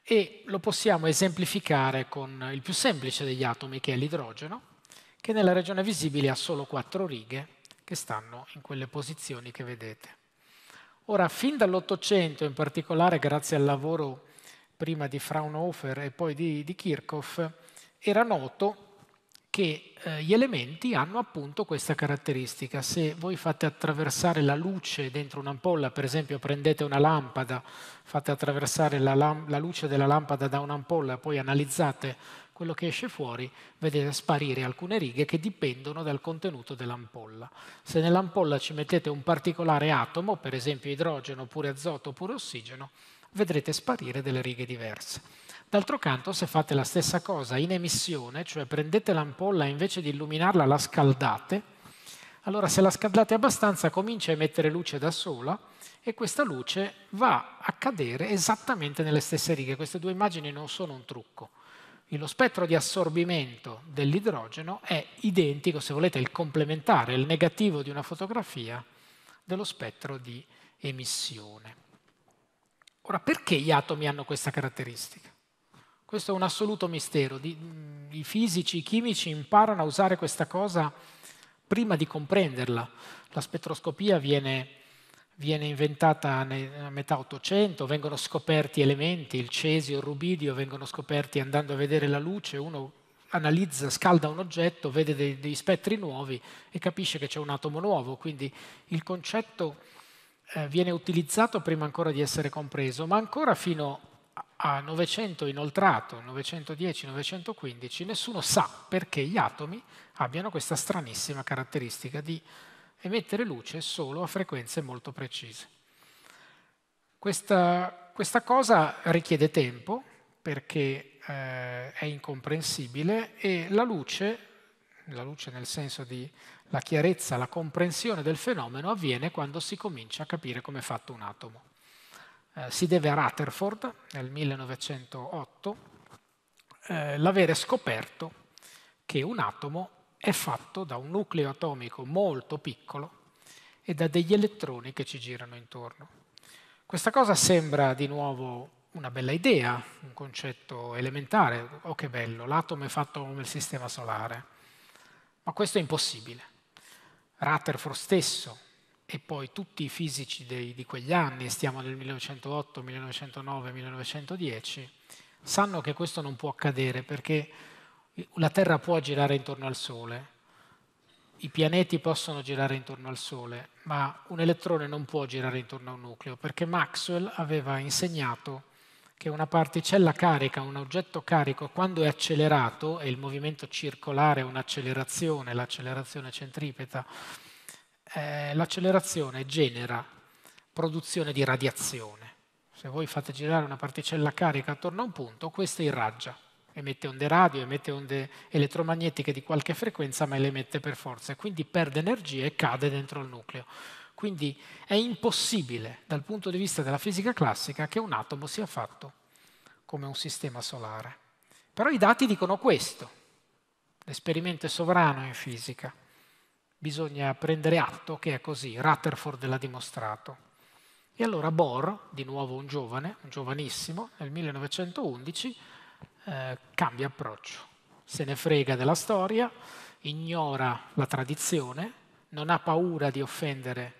e lo possiamo esemplificare con il più semplice degli atomi che è l'idrogeno, che nella regione visibile ha solo quattro righe che stanno in quelle posizioni che vedete. Ora, fin dall'Ottocento, in particolare grazie al lavoro prima di Fraunhofer e poi di, di Kirchhoff, era noto che eh, gli elementi hanno appunto questa caratteristica. Se voi fate attraversare la luce dentro un'ampolla, per esempio prendete una lampada, fate attraversare la, lam la luce della lampada da un'ampolla, poi analizzate quello che esce fuori, vedete sparire alcune righe che dipendono dal contenuto dell'ampolla. Se nell'ampolla ci mettete un particolare atomo, per esempio idrogeno oppure azoto oppure ossigeno, vedrete sparire delle righe diverse. D'altro canto, se fate la stessa cosa in emissione, cioè prendete l'ampolla e invece di illuminarla la scaldate, allora se la scaldate abbastanza comincia a emettere luce da sola e questa luce va a cadere esattamente nelle stesse righe. Queste due immagini non sono un trucco. Lo spettro di assorbimento dell'idrogeno è identico, se volete, il complementare, il negativo di una fotografia dello spettro di emissione. Ora, perché gli atomi hanno questa caratteristica? Questo è un assoluto mistero. Mm, I fisici, i chimici imparano a usare questa cosa prima di comprenderla. La spettroscopia viene, viene inventata a metà 800, vengono scoperti elementi, il cesio, il rubidio, vengono scoperti andando a vedere la luce, uno analizza, scalda un oggetto, vede dei, degli spettri nuovi e capisce che c'è un atomo nuovo. Quindi il concetto eh, viene utilizzato prima ancora di essere compreso, ma ancora fino a 900 inoltrato, 910, 915, nessuno sa perché gli atomi abbiano questa stranissima caratteristica di emettere luce solo a frequenze molto precise. Questa, questa cosa richiede tempo perché eh, è incomprensibile e la luce, la luce nel senso di la chiarezza, la comprensione del fenomeno avviene quando si comincia a capire come è fatto un atomo. Eh, si deve a Rutherford nel 1908 eh, l'avere scoperto che un atomo è fatto da un nucleo atomico molto piccolo e da degli elettroni che ci girano intorno. Questa cosa sembra di nuovo una bella idea, un concetto elementare, oh che bello, l'atomo è fatto come il sistema solare, ma questo è impossibile. Rutherford stesso e poi tutti i fisici dei, di quegli anni, stiamo nel 1908, 1909, 1910, sanno che questo non può accadere perché la Terra può girare intorno al Sole, i pianeti possono girare intorno al Sole, ma un elettrone non può girare intorno a un nucleo perché Maxwell aveva insegnato che una particella carica, un oggetto carico, quando è accelerato, e il movimento circolare è un'accelerazione, l'accelerazione centripeta, eh, l'accelerazione genera produzione di radiazione. Se voi fate girare una particella carica attorno a un punto, questa irraggia, emette onde radio, emette onde elettromagnetiche di qualche frequenza, ma le emette per forza, e quindi perde energia e cade dentro il nucleo. Quindi è impossibile dal punto di vista della fisica classica che un atomo sia fatto come un sistema solare. Però i dati dicono questo, l'esperimento è sovrano in fisica bisogna prendere atto che è così, Rutherford l'ha dimostrato. E allora Bohr, di nuovo un giovane, un giovanissimo, nel 1911 eh, cambia approccio, se ne frega della storia, ignora la tradizione, non ha paura di offendere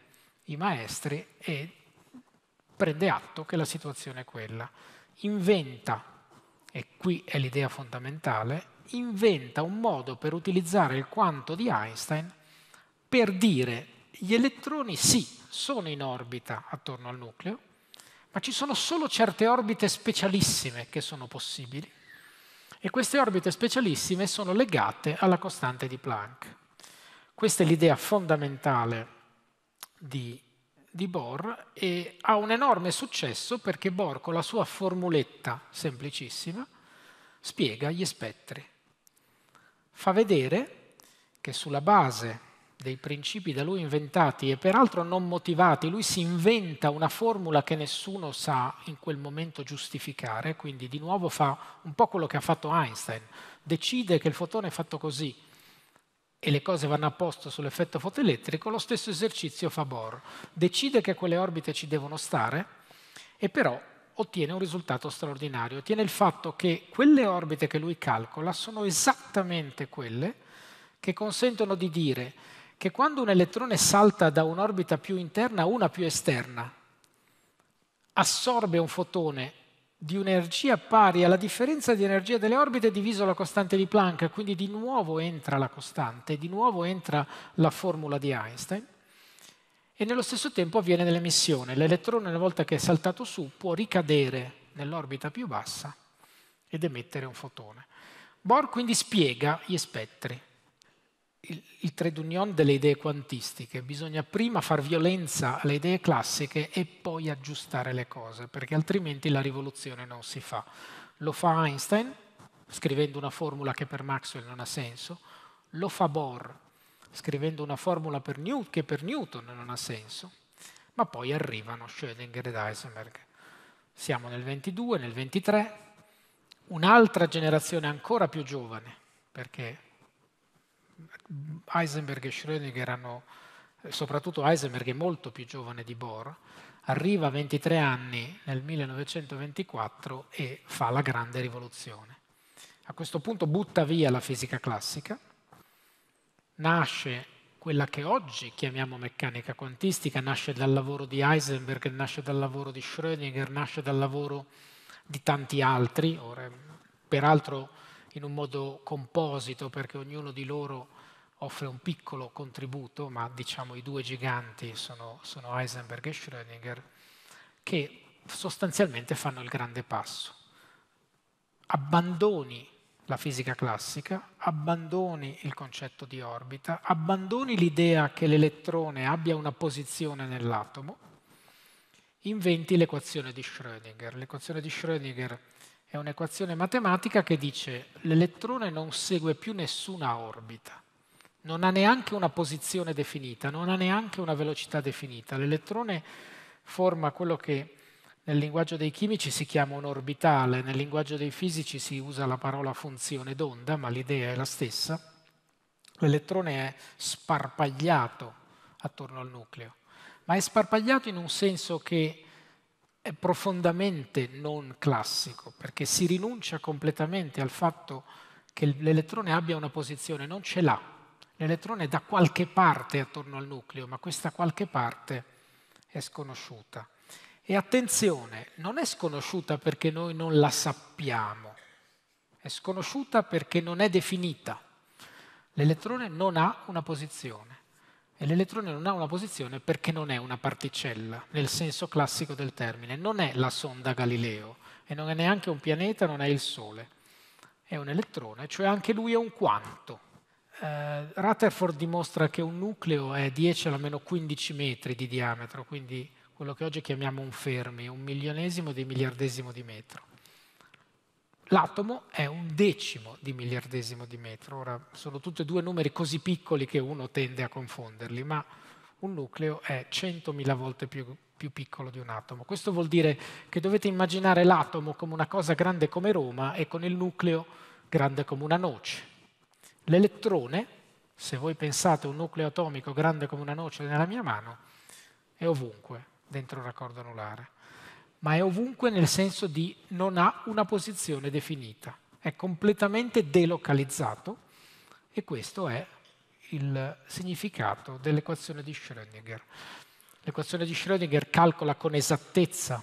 i maestri e prende atto che la situazione è quella. Inventa, e qui è l'idea fondamentale, inventa un modo per utilizzare il quanto di Einstein per dire gli elettroni sì, sono in orbita attorno al nucleo, ma ci sono solo certe orbite specialissime che sono possibili e queste orbite specialissime sono legate alla costante di Planck. Questa è l'idea fondamentale di, di Bohr e ha un enorme successo perché Bohr con la sua formuletta semplicissima spiega gli spettri. Fa vedere che sulla base dei principi da lui inventati e peraltro non motivati, lui si inventa una formula che nessuno sa in quel momento giustificare, quindi di nuovo fa un po' quello che ha fatto Einstein, decide che il fotone è fatto così e le cose vanno a posto sull'effetto fotoelettrico, lo stesso esercizio fa Bohr, decide che quelle orbite ci devono stare e però ottiene un risultato straordinario, ottiene il fatto che quelle orbite che lui calcola sono esattamente quelle che consentono di dire che quando un elettrone salta da un'orbita più interna a una più esterna, assorbe un fotone di un'energia pari alla differenza di energia delle orbite diviso la costante di Planck, quindi di nuovo entra la costante, di nuovo entra la formula di Einstein, e nello stesso tempo avviene nell'emissione. L'elettrone, una volta che è saltato su, può ricadere nell'orbita più bassa ed emettere un fotone. Bohr quindi spiega gli spettri il, il trade union delle idee quantistiche. Bisogna prima far violenza alle idee classiche e poi aggiustare le cose, perché altrimenti la rivoluzione non si fa. Lo fa Einstein, scrivendo una formula che per Maxwell non ha senso, lo fa Bohr, scrivendo una formula per Newton, che per Newton non ha senso, ma poi arrivano Schrödinger ed Heisenberg. Siamo nel 22, nel 23, un'altra generazione ancora più giovane, perché Heisenberg e Schrödinger hanno, eh, soprattutto Heisenberg è molto più giovane di Bohr, arriva a 23 anni nel 1924 e fa la grande rivoluzione. A questo punto butta via la fisica classica, nasce quella che oggi chiamiamo meccanica quantistica, nasce dal lavoro di Heisenberg, nasce dal lavoro di Schrödinger, nasce dal lavoro di tanti altri, Ora, peraltro in un modo composito perché ognuno di loro offre un piccolo contributo, ma diciamo i due giganti sono, sono Heisenberg e Schrödinger, che sostanzialmente fanno il grande passo. Abbandoni la fisica classica, abbandoni il concetto di orbita, abbandoni l'idea che l'elettrone abbia una posizione nell'atomo, inventi l'equazione di Schrödinger. L'equazione di Schrödinger è un'equazione matematica che dice l'elettrone non segue più nessuna orbita, non ha neanche una posizione definita, non ha neanche una velocità definita. L'elettrone forma quello che nel linguaggio dei chimici si chiama un orbitale, nel linguaggio dei fisici si usa la parola funzione d'onda, ma l'idea è la stessa. L'elettrone è sparpagliato attorno al nucleo, ma è sparpagliato in un senso che è profondamente non classico, perché si rinuncia completamente al fatto che l'elettrone abbia una posizione, non ce l'ha. L'elettrone è da qualche parte attorno al nucleo, ma questa qualche parte è sconosciuta. E attenzione, non è sconosciuta perché noi non la sappiamo, è sconosciuta perché non è definita. L'elettrone non ha una posizione. E l'elettrone non ha una posizione perché non è una particella, nel senso classico del termine. Non è la sonda Galileo e non è neanche un pianeta, non è il Sole. È un elettrone, cioè anche lui è un quanto. Eh, Rutherford dimostra che un nucleo è 10 alla meno 15 metri di diametro, quindi quello che oggi chiamiamo un fermi, un milionesimo di miliardesimo di metro. L'atomo è un decimo di miliardesimo di metro, ora sono tutti e due numeri così piccoli che uno tende a confonderli, ma un nucleo è centomila volte più, più piccolo di un atomo. Questo vuol dire che dovete immaginare l'atomo come una cosa grande come Roma e con il nucleo grande come una noce. L'elettrone, se voi pensate a un nucleo atomico grande come una noce nella mia mano, è ovunque dentro un raccordo anulare ma è ovunque nel senso di non ha una posizione definita, è completamente delocalizzato e questo è il significato dell'equazione di Schrödinger. L'equazione di Schrödinger calcola con esattezza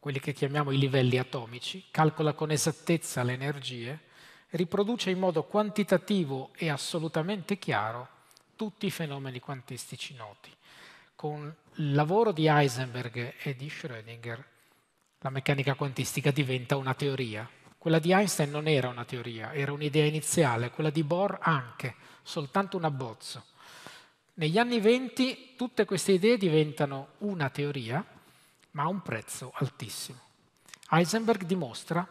quelli che chiamiamo i livelli atomici, calcola con esattezza le energie, riproduce in modo quantitativo e assolutamente chiaro tutti i fenomeni quantistici noti, con il lavoro di Heisenberg e di Schrödinger la meccanica quantistica diventa una teoria. Quella di Einstein non era una teoria, era un'idea iniziale, quella di Bohr anche, soltanto un abbozzo. Negli anni venti tutte queste idee diventano una teoria, ma a un prezzo altissimo. Heisenberg dimostra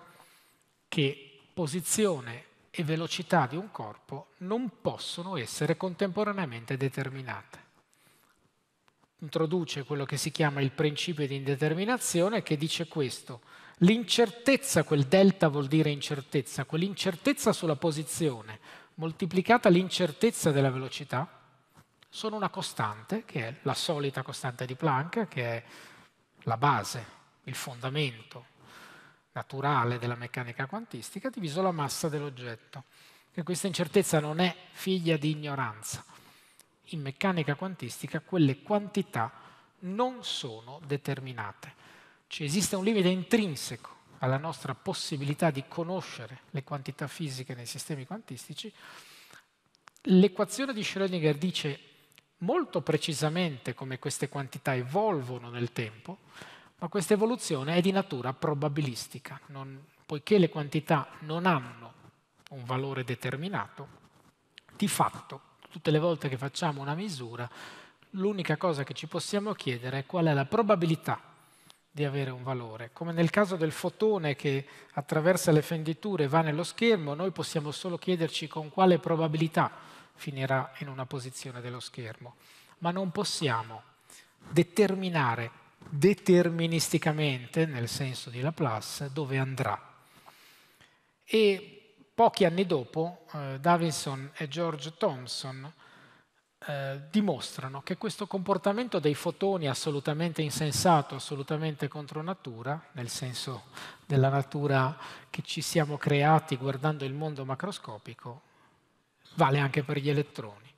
che posizione e velocità di un corpo non possono essere contemporaneamente determinate introduce quello che si chiama il principio di indeterminazione che dice questo. L'incertezza, quel delta vuol dire incertezza, quell'incertezza sulla posizione moltiplicata l'incertezza della velocità sono una costante, che è la solita costante di Planck, che è la base, il fondamento naturale della meccanica quantistica, diviso la massa dell'oggetto. E questa incertezza non è figlia di ignoranza, in meccanica quantistica quelle quantità non sono determinate. Cioè esiste un limite intrinseco alla nostra possibilità di conoscere le quantità fisiche nei sistemi quantistici. L'equazione di Schrödinger dice molto precisamente come queste quantità evolvono nel tempo, ma questa evoluzione è di natura probabilistica, non, poiché le quantità non hanno un valore determinato, di fatto tutte le volte che facciamo una misura, l'unica cosa che ci possiamo chiedere è qual è la probabilità di avere un valore. Come nel caso del fotone che attraversa le fenditure va nello schermo, noi possiamo solo chiederci con quale probabilità finirà in una posizione dello schermo, ma non possiamo determinare deterministicamente, nel senso di Laplace, dove andrà. E Pochi anni dopo eh, Davidson e George Thomson eh, dimostrano che questo comportamento dei fotoni assolutamente insensato, assolutamente contro natura, nel senso della natura che ci siamo creati guardando il mondo macroscopico, vale anche per gli elettroni.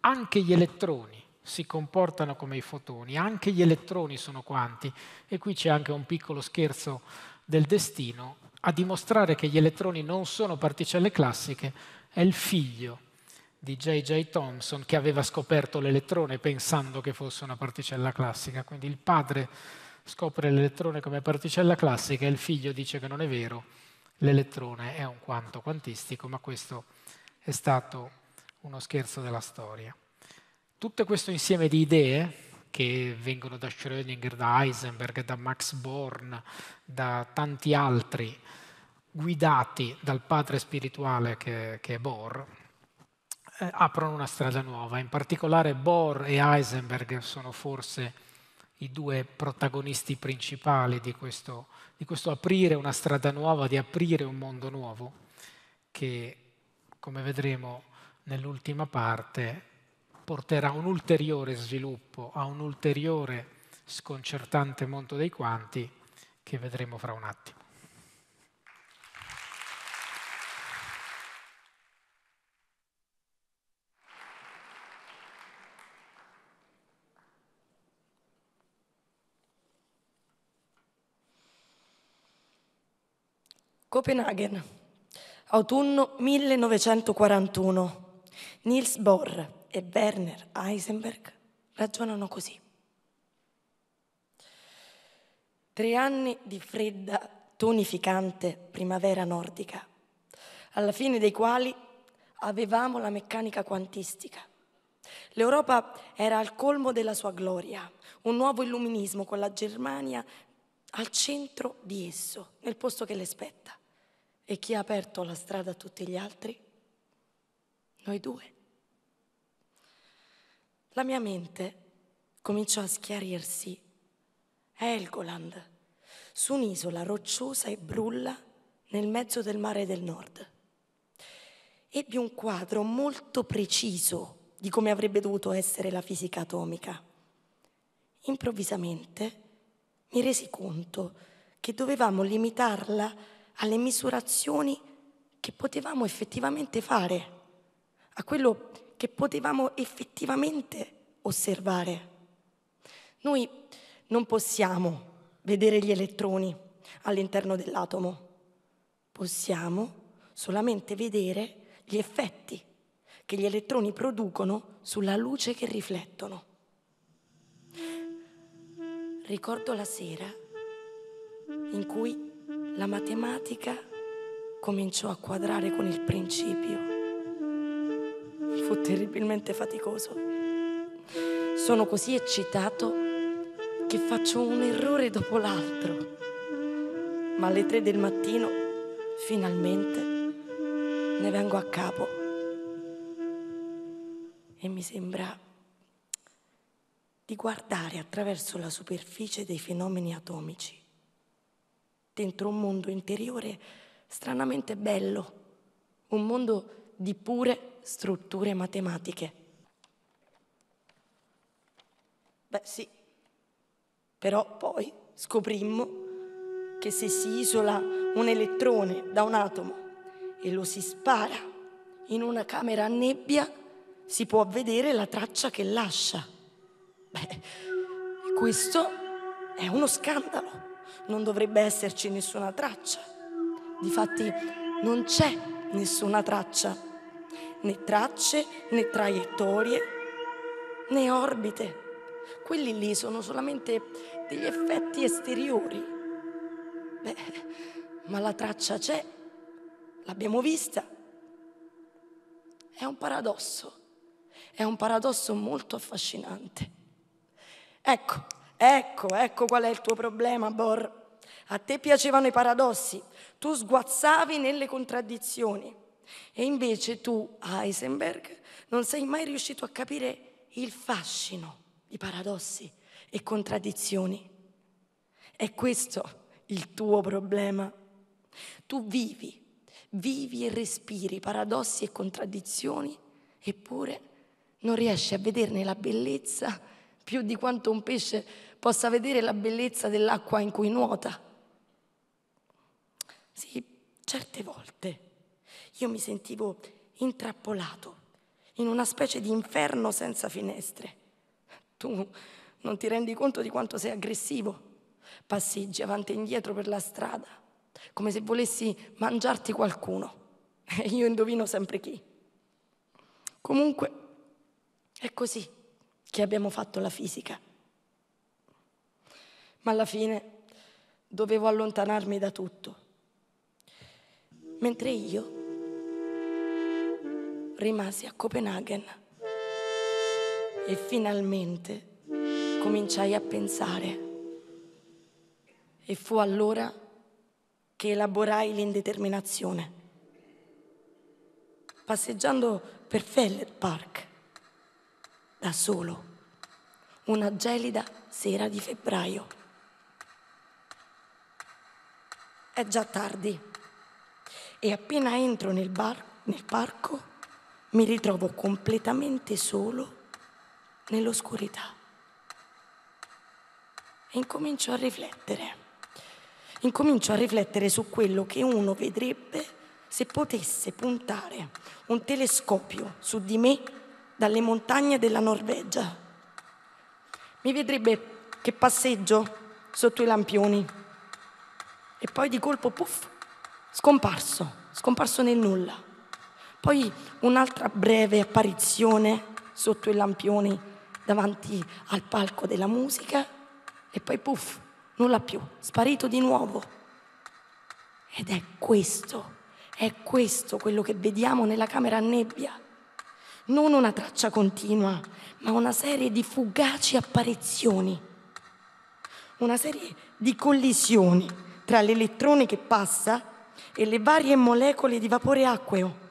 Anche gli elettroni si comportano come i fotoni, anche gli elettroni sono quanti e qui c'è anche un piccolo scherzo del destino a dimostrare che gli elettroni non sono particelle classiche è il figlio di J.J. Thomson che aveva scoperto l'elettrone pensando che fosse una particella classica. Quindi il padre scopre l'elettrone come particella classica e il figlio dice che non è vero, l'elettrone è un quanto quantistico, ma questo è stato uno scherzo della storia. Tutto questo insieme di idee che vengono da Schrödinger, da Heisenberg, da Max Born, da tanti altri, guidati dal padre spirituale che, che è Bohr, eh, aprono una strada nuova. In particolare Bohr e Heisenberg sono forse i due protagonisti principali di questo, di questo aprire una strada nuova, di aprire un mondo nuovo, che come vedremo nell'ultima parte porterà un ulteriore sviluppo, a un ulteriore sconcertante mondo dei quanti che vedremo fra un attimo. Copenaghen, autunno 1941. Niels Bohr, e Werner Heisenberg ragionano così. Tre anni di fredda, tonificante primavera nordica, alla fine dei quali avevamo la meccanica quantistica. L'Europa era al colmo della sua gloria, un nuovo illuminismo con la Germania al centro di esso, nel posto che le spetta. E chi ha aperto la strada a tutti gli altri? Noi due. La mia mente cominciò a schiarirsi. È Helgoland, su un'isola rocciosa e brulla nel mezzo del mare del nord. Ebbi un quadro molto preciso di come avrebbe dovuto essere la fisica atomica. Improvvisamente mi resi conto che dovevamo limitarla alle misurazioni che potevamo effettivamente fare, a quello che potevamo effettivamente osservare. Noi non possiamo vedere gli elettroni all'interno dell'atomo, possiamo solamente vedere gli effetti che gli elettroni producono sulla luce che riflettono. Ricordo la sera in cui la matematica cominciò a quadrare con il principio fu terribilmente faticoso. Sono così eccitato che faccio un errore dopo l'altro. Ma alle tre del mattino, finalmente, ne vengo a capo. E mi sembra di guardare attraverso la superficie dei fenomeni atomici, dentro un mondo interiore stranamente bello, un mondo di pure strutture matematiche. Beh sì, però poi scoprimmo che se si isola un elettrone da un atomo e lo si spara in una camera a nebbia, si può vedere la traccia che lascia. Beh, questo è uno scandalo, non dovrebbe esserci nessuna traccia. Difatti non c'è nessuna traccia né tracce, né traiettorie, né orbite. Quelli lì sono solamente degli effetti esteriori. Beh, ma la traccia c'è, l'abbiamo vista. È un paradosso, è un paradosso molto affascinante. Ecco, ecco, ecco qual è il tuo problema, Bor. A te piacevano i paradossi, tu sguazzavi nelle contraddizioni. E invece tu, Heisenberg, non sei mai riuscito a capire il fascino di paradossi e contraddizioni. È questo il tuo problema. Tu vivi, vivi e respiri paradossi e contraddizioni, eppure non riesci a vederne la bellezza più di quanto un pesce possa vedere la bellezza dell'acqua in cui nuota. Sì, certe volte io mi sentivo intrappolato in una specie di inferno senza finestre. Tu non ti rendi conto di quanto sei aggressivo. Passeggi avanti e indietro per la strada, come se volessi mangiarti qualcuno. E io indovino sempre chi. Comunque, è così che abbiamo fatto la fisica. Ma alla fine dovevo allontanarmi da tutto. Mentre io rimasi a Copenaghen e finalmente cominciai a pensare. E fu allora che elaborai l'indeterminazione. Passeggiando per Feller Park, da solo, una gelida sera di febbraio. È già tardi e appena entro nel, bar, nel parco mi ritrovo completamente solo nell'oscurità e incomincio a riflettere. Incomincio a riflettere su quello che uno vedrebbe se potesse puntare un telescopio su di me dalle montagne della Norvegia. Mi vedrebbe che passeggio sotto i lampioni e poi di colpo, puff, scomparso, scomparso nel nulla. Poi un'altra breve apparizione sotto i lampioni davanti al palco della musica e poi puff, nulla più, sparito di nuovo. Ed è questo, è questo quello che vediamo nella camera a nebbia. Non una traccia continua, ma una serie di fugaci apparizioni. Una serie di collisioni tra l'elettrone che passa e le varie molecole di vapore acqueo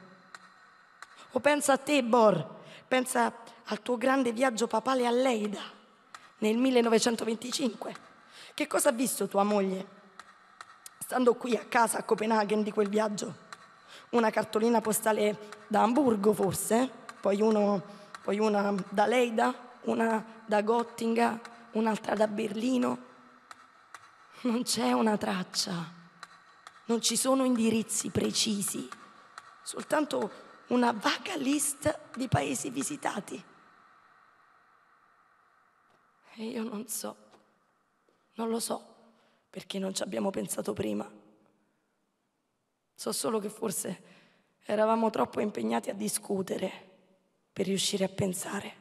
o pensa a te, Bor, pensa al tuo grande viaggio papale a Leida nel 1925. Che cosa ha visto tua moglie? Stando qui a casa a Copenaghen di quel viaggio, una cartolina postale da Hamburgo, forse, eh? poi, uno, poi una da Leida, una da Gottinga, un'altra da Berlino. Non c'è una traccia, non ci sono indirizzi precisi, soltanto una vaga lista di paesi visitati. E io non so, non lo so, perché non ci abbiamo pensato prima. So solo che forse eravamo troppo impegnati a discutere per riuscire a pensare.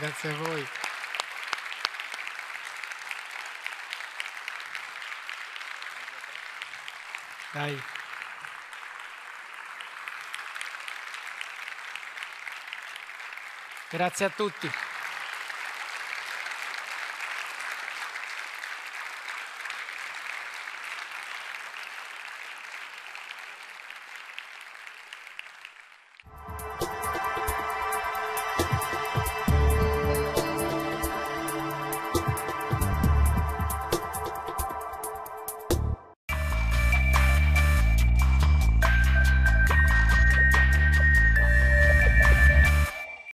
Grazie a voi. Dai. Grazie a tutti.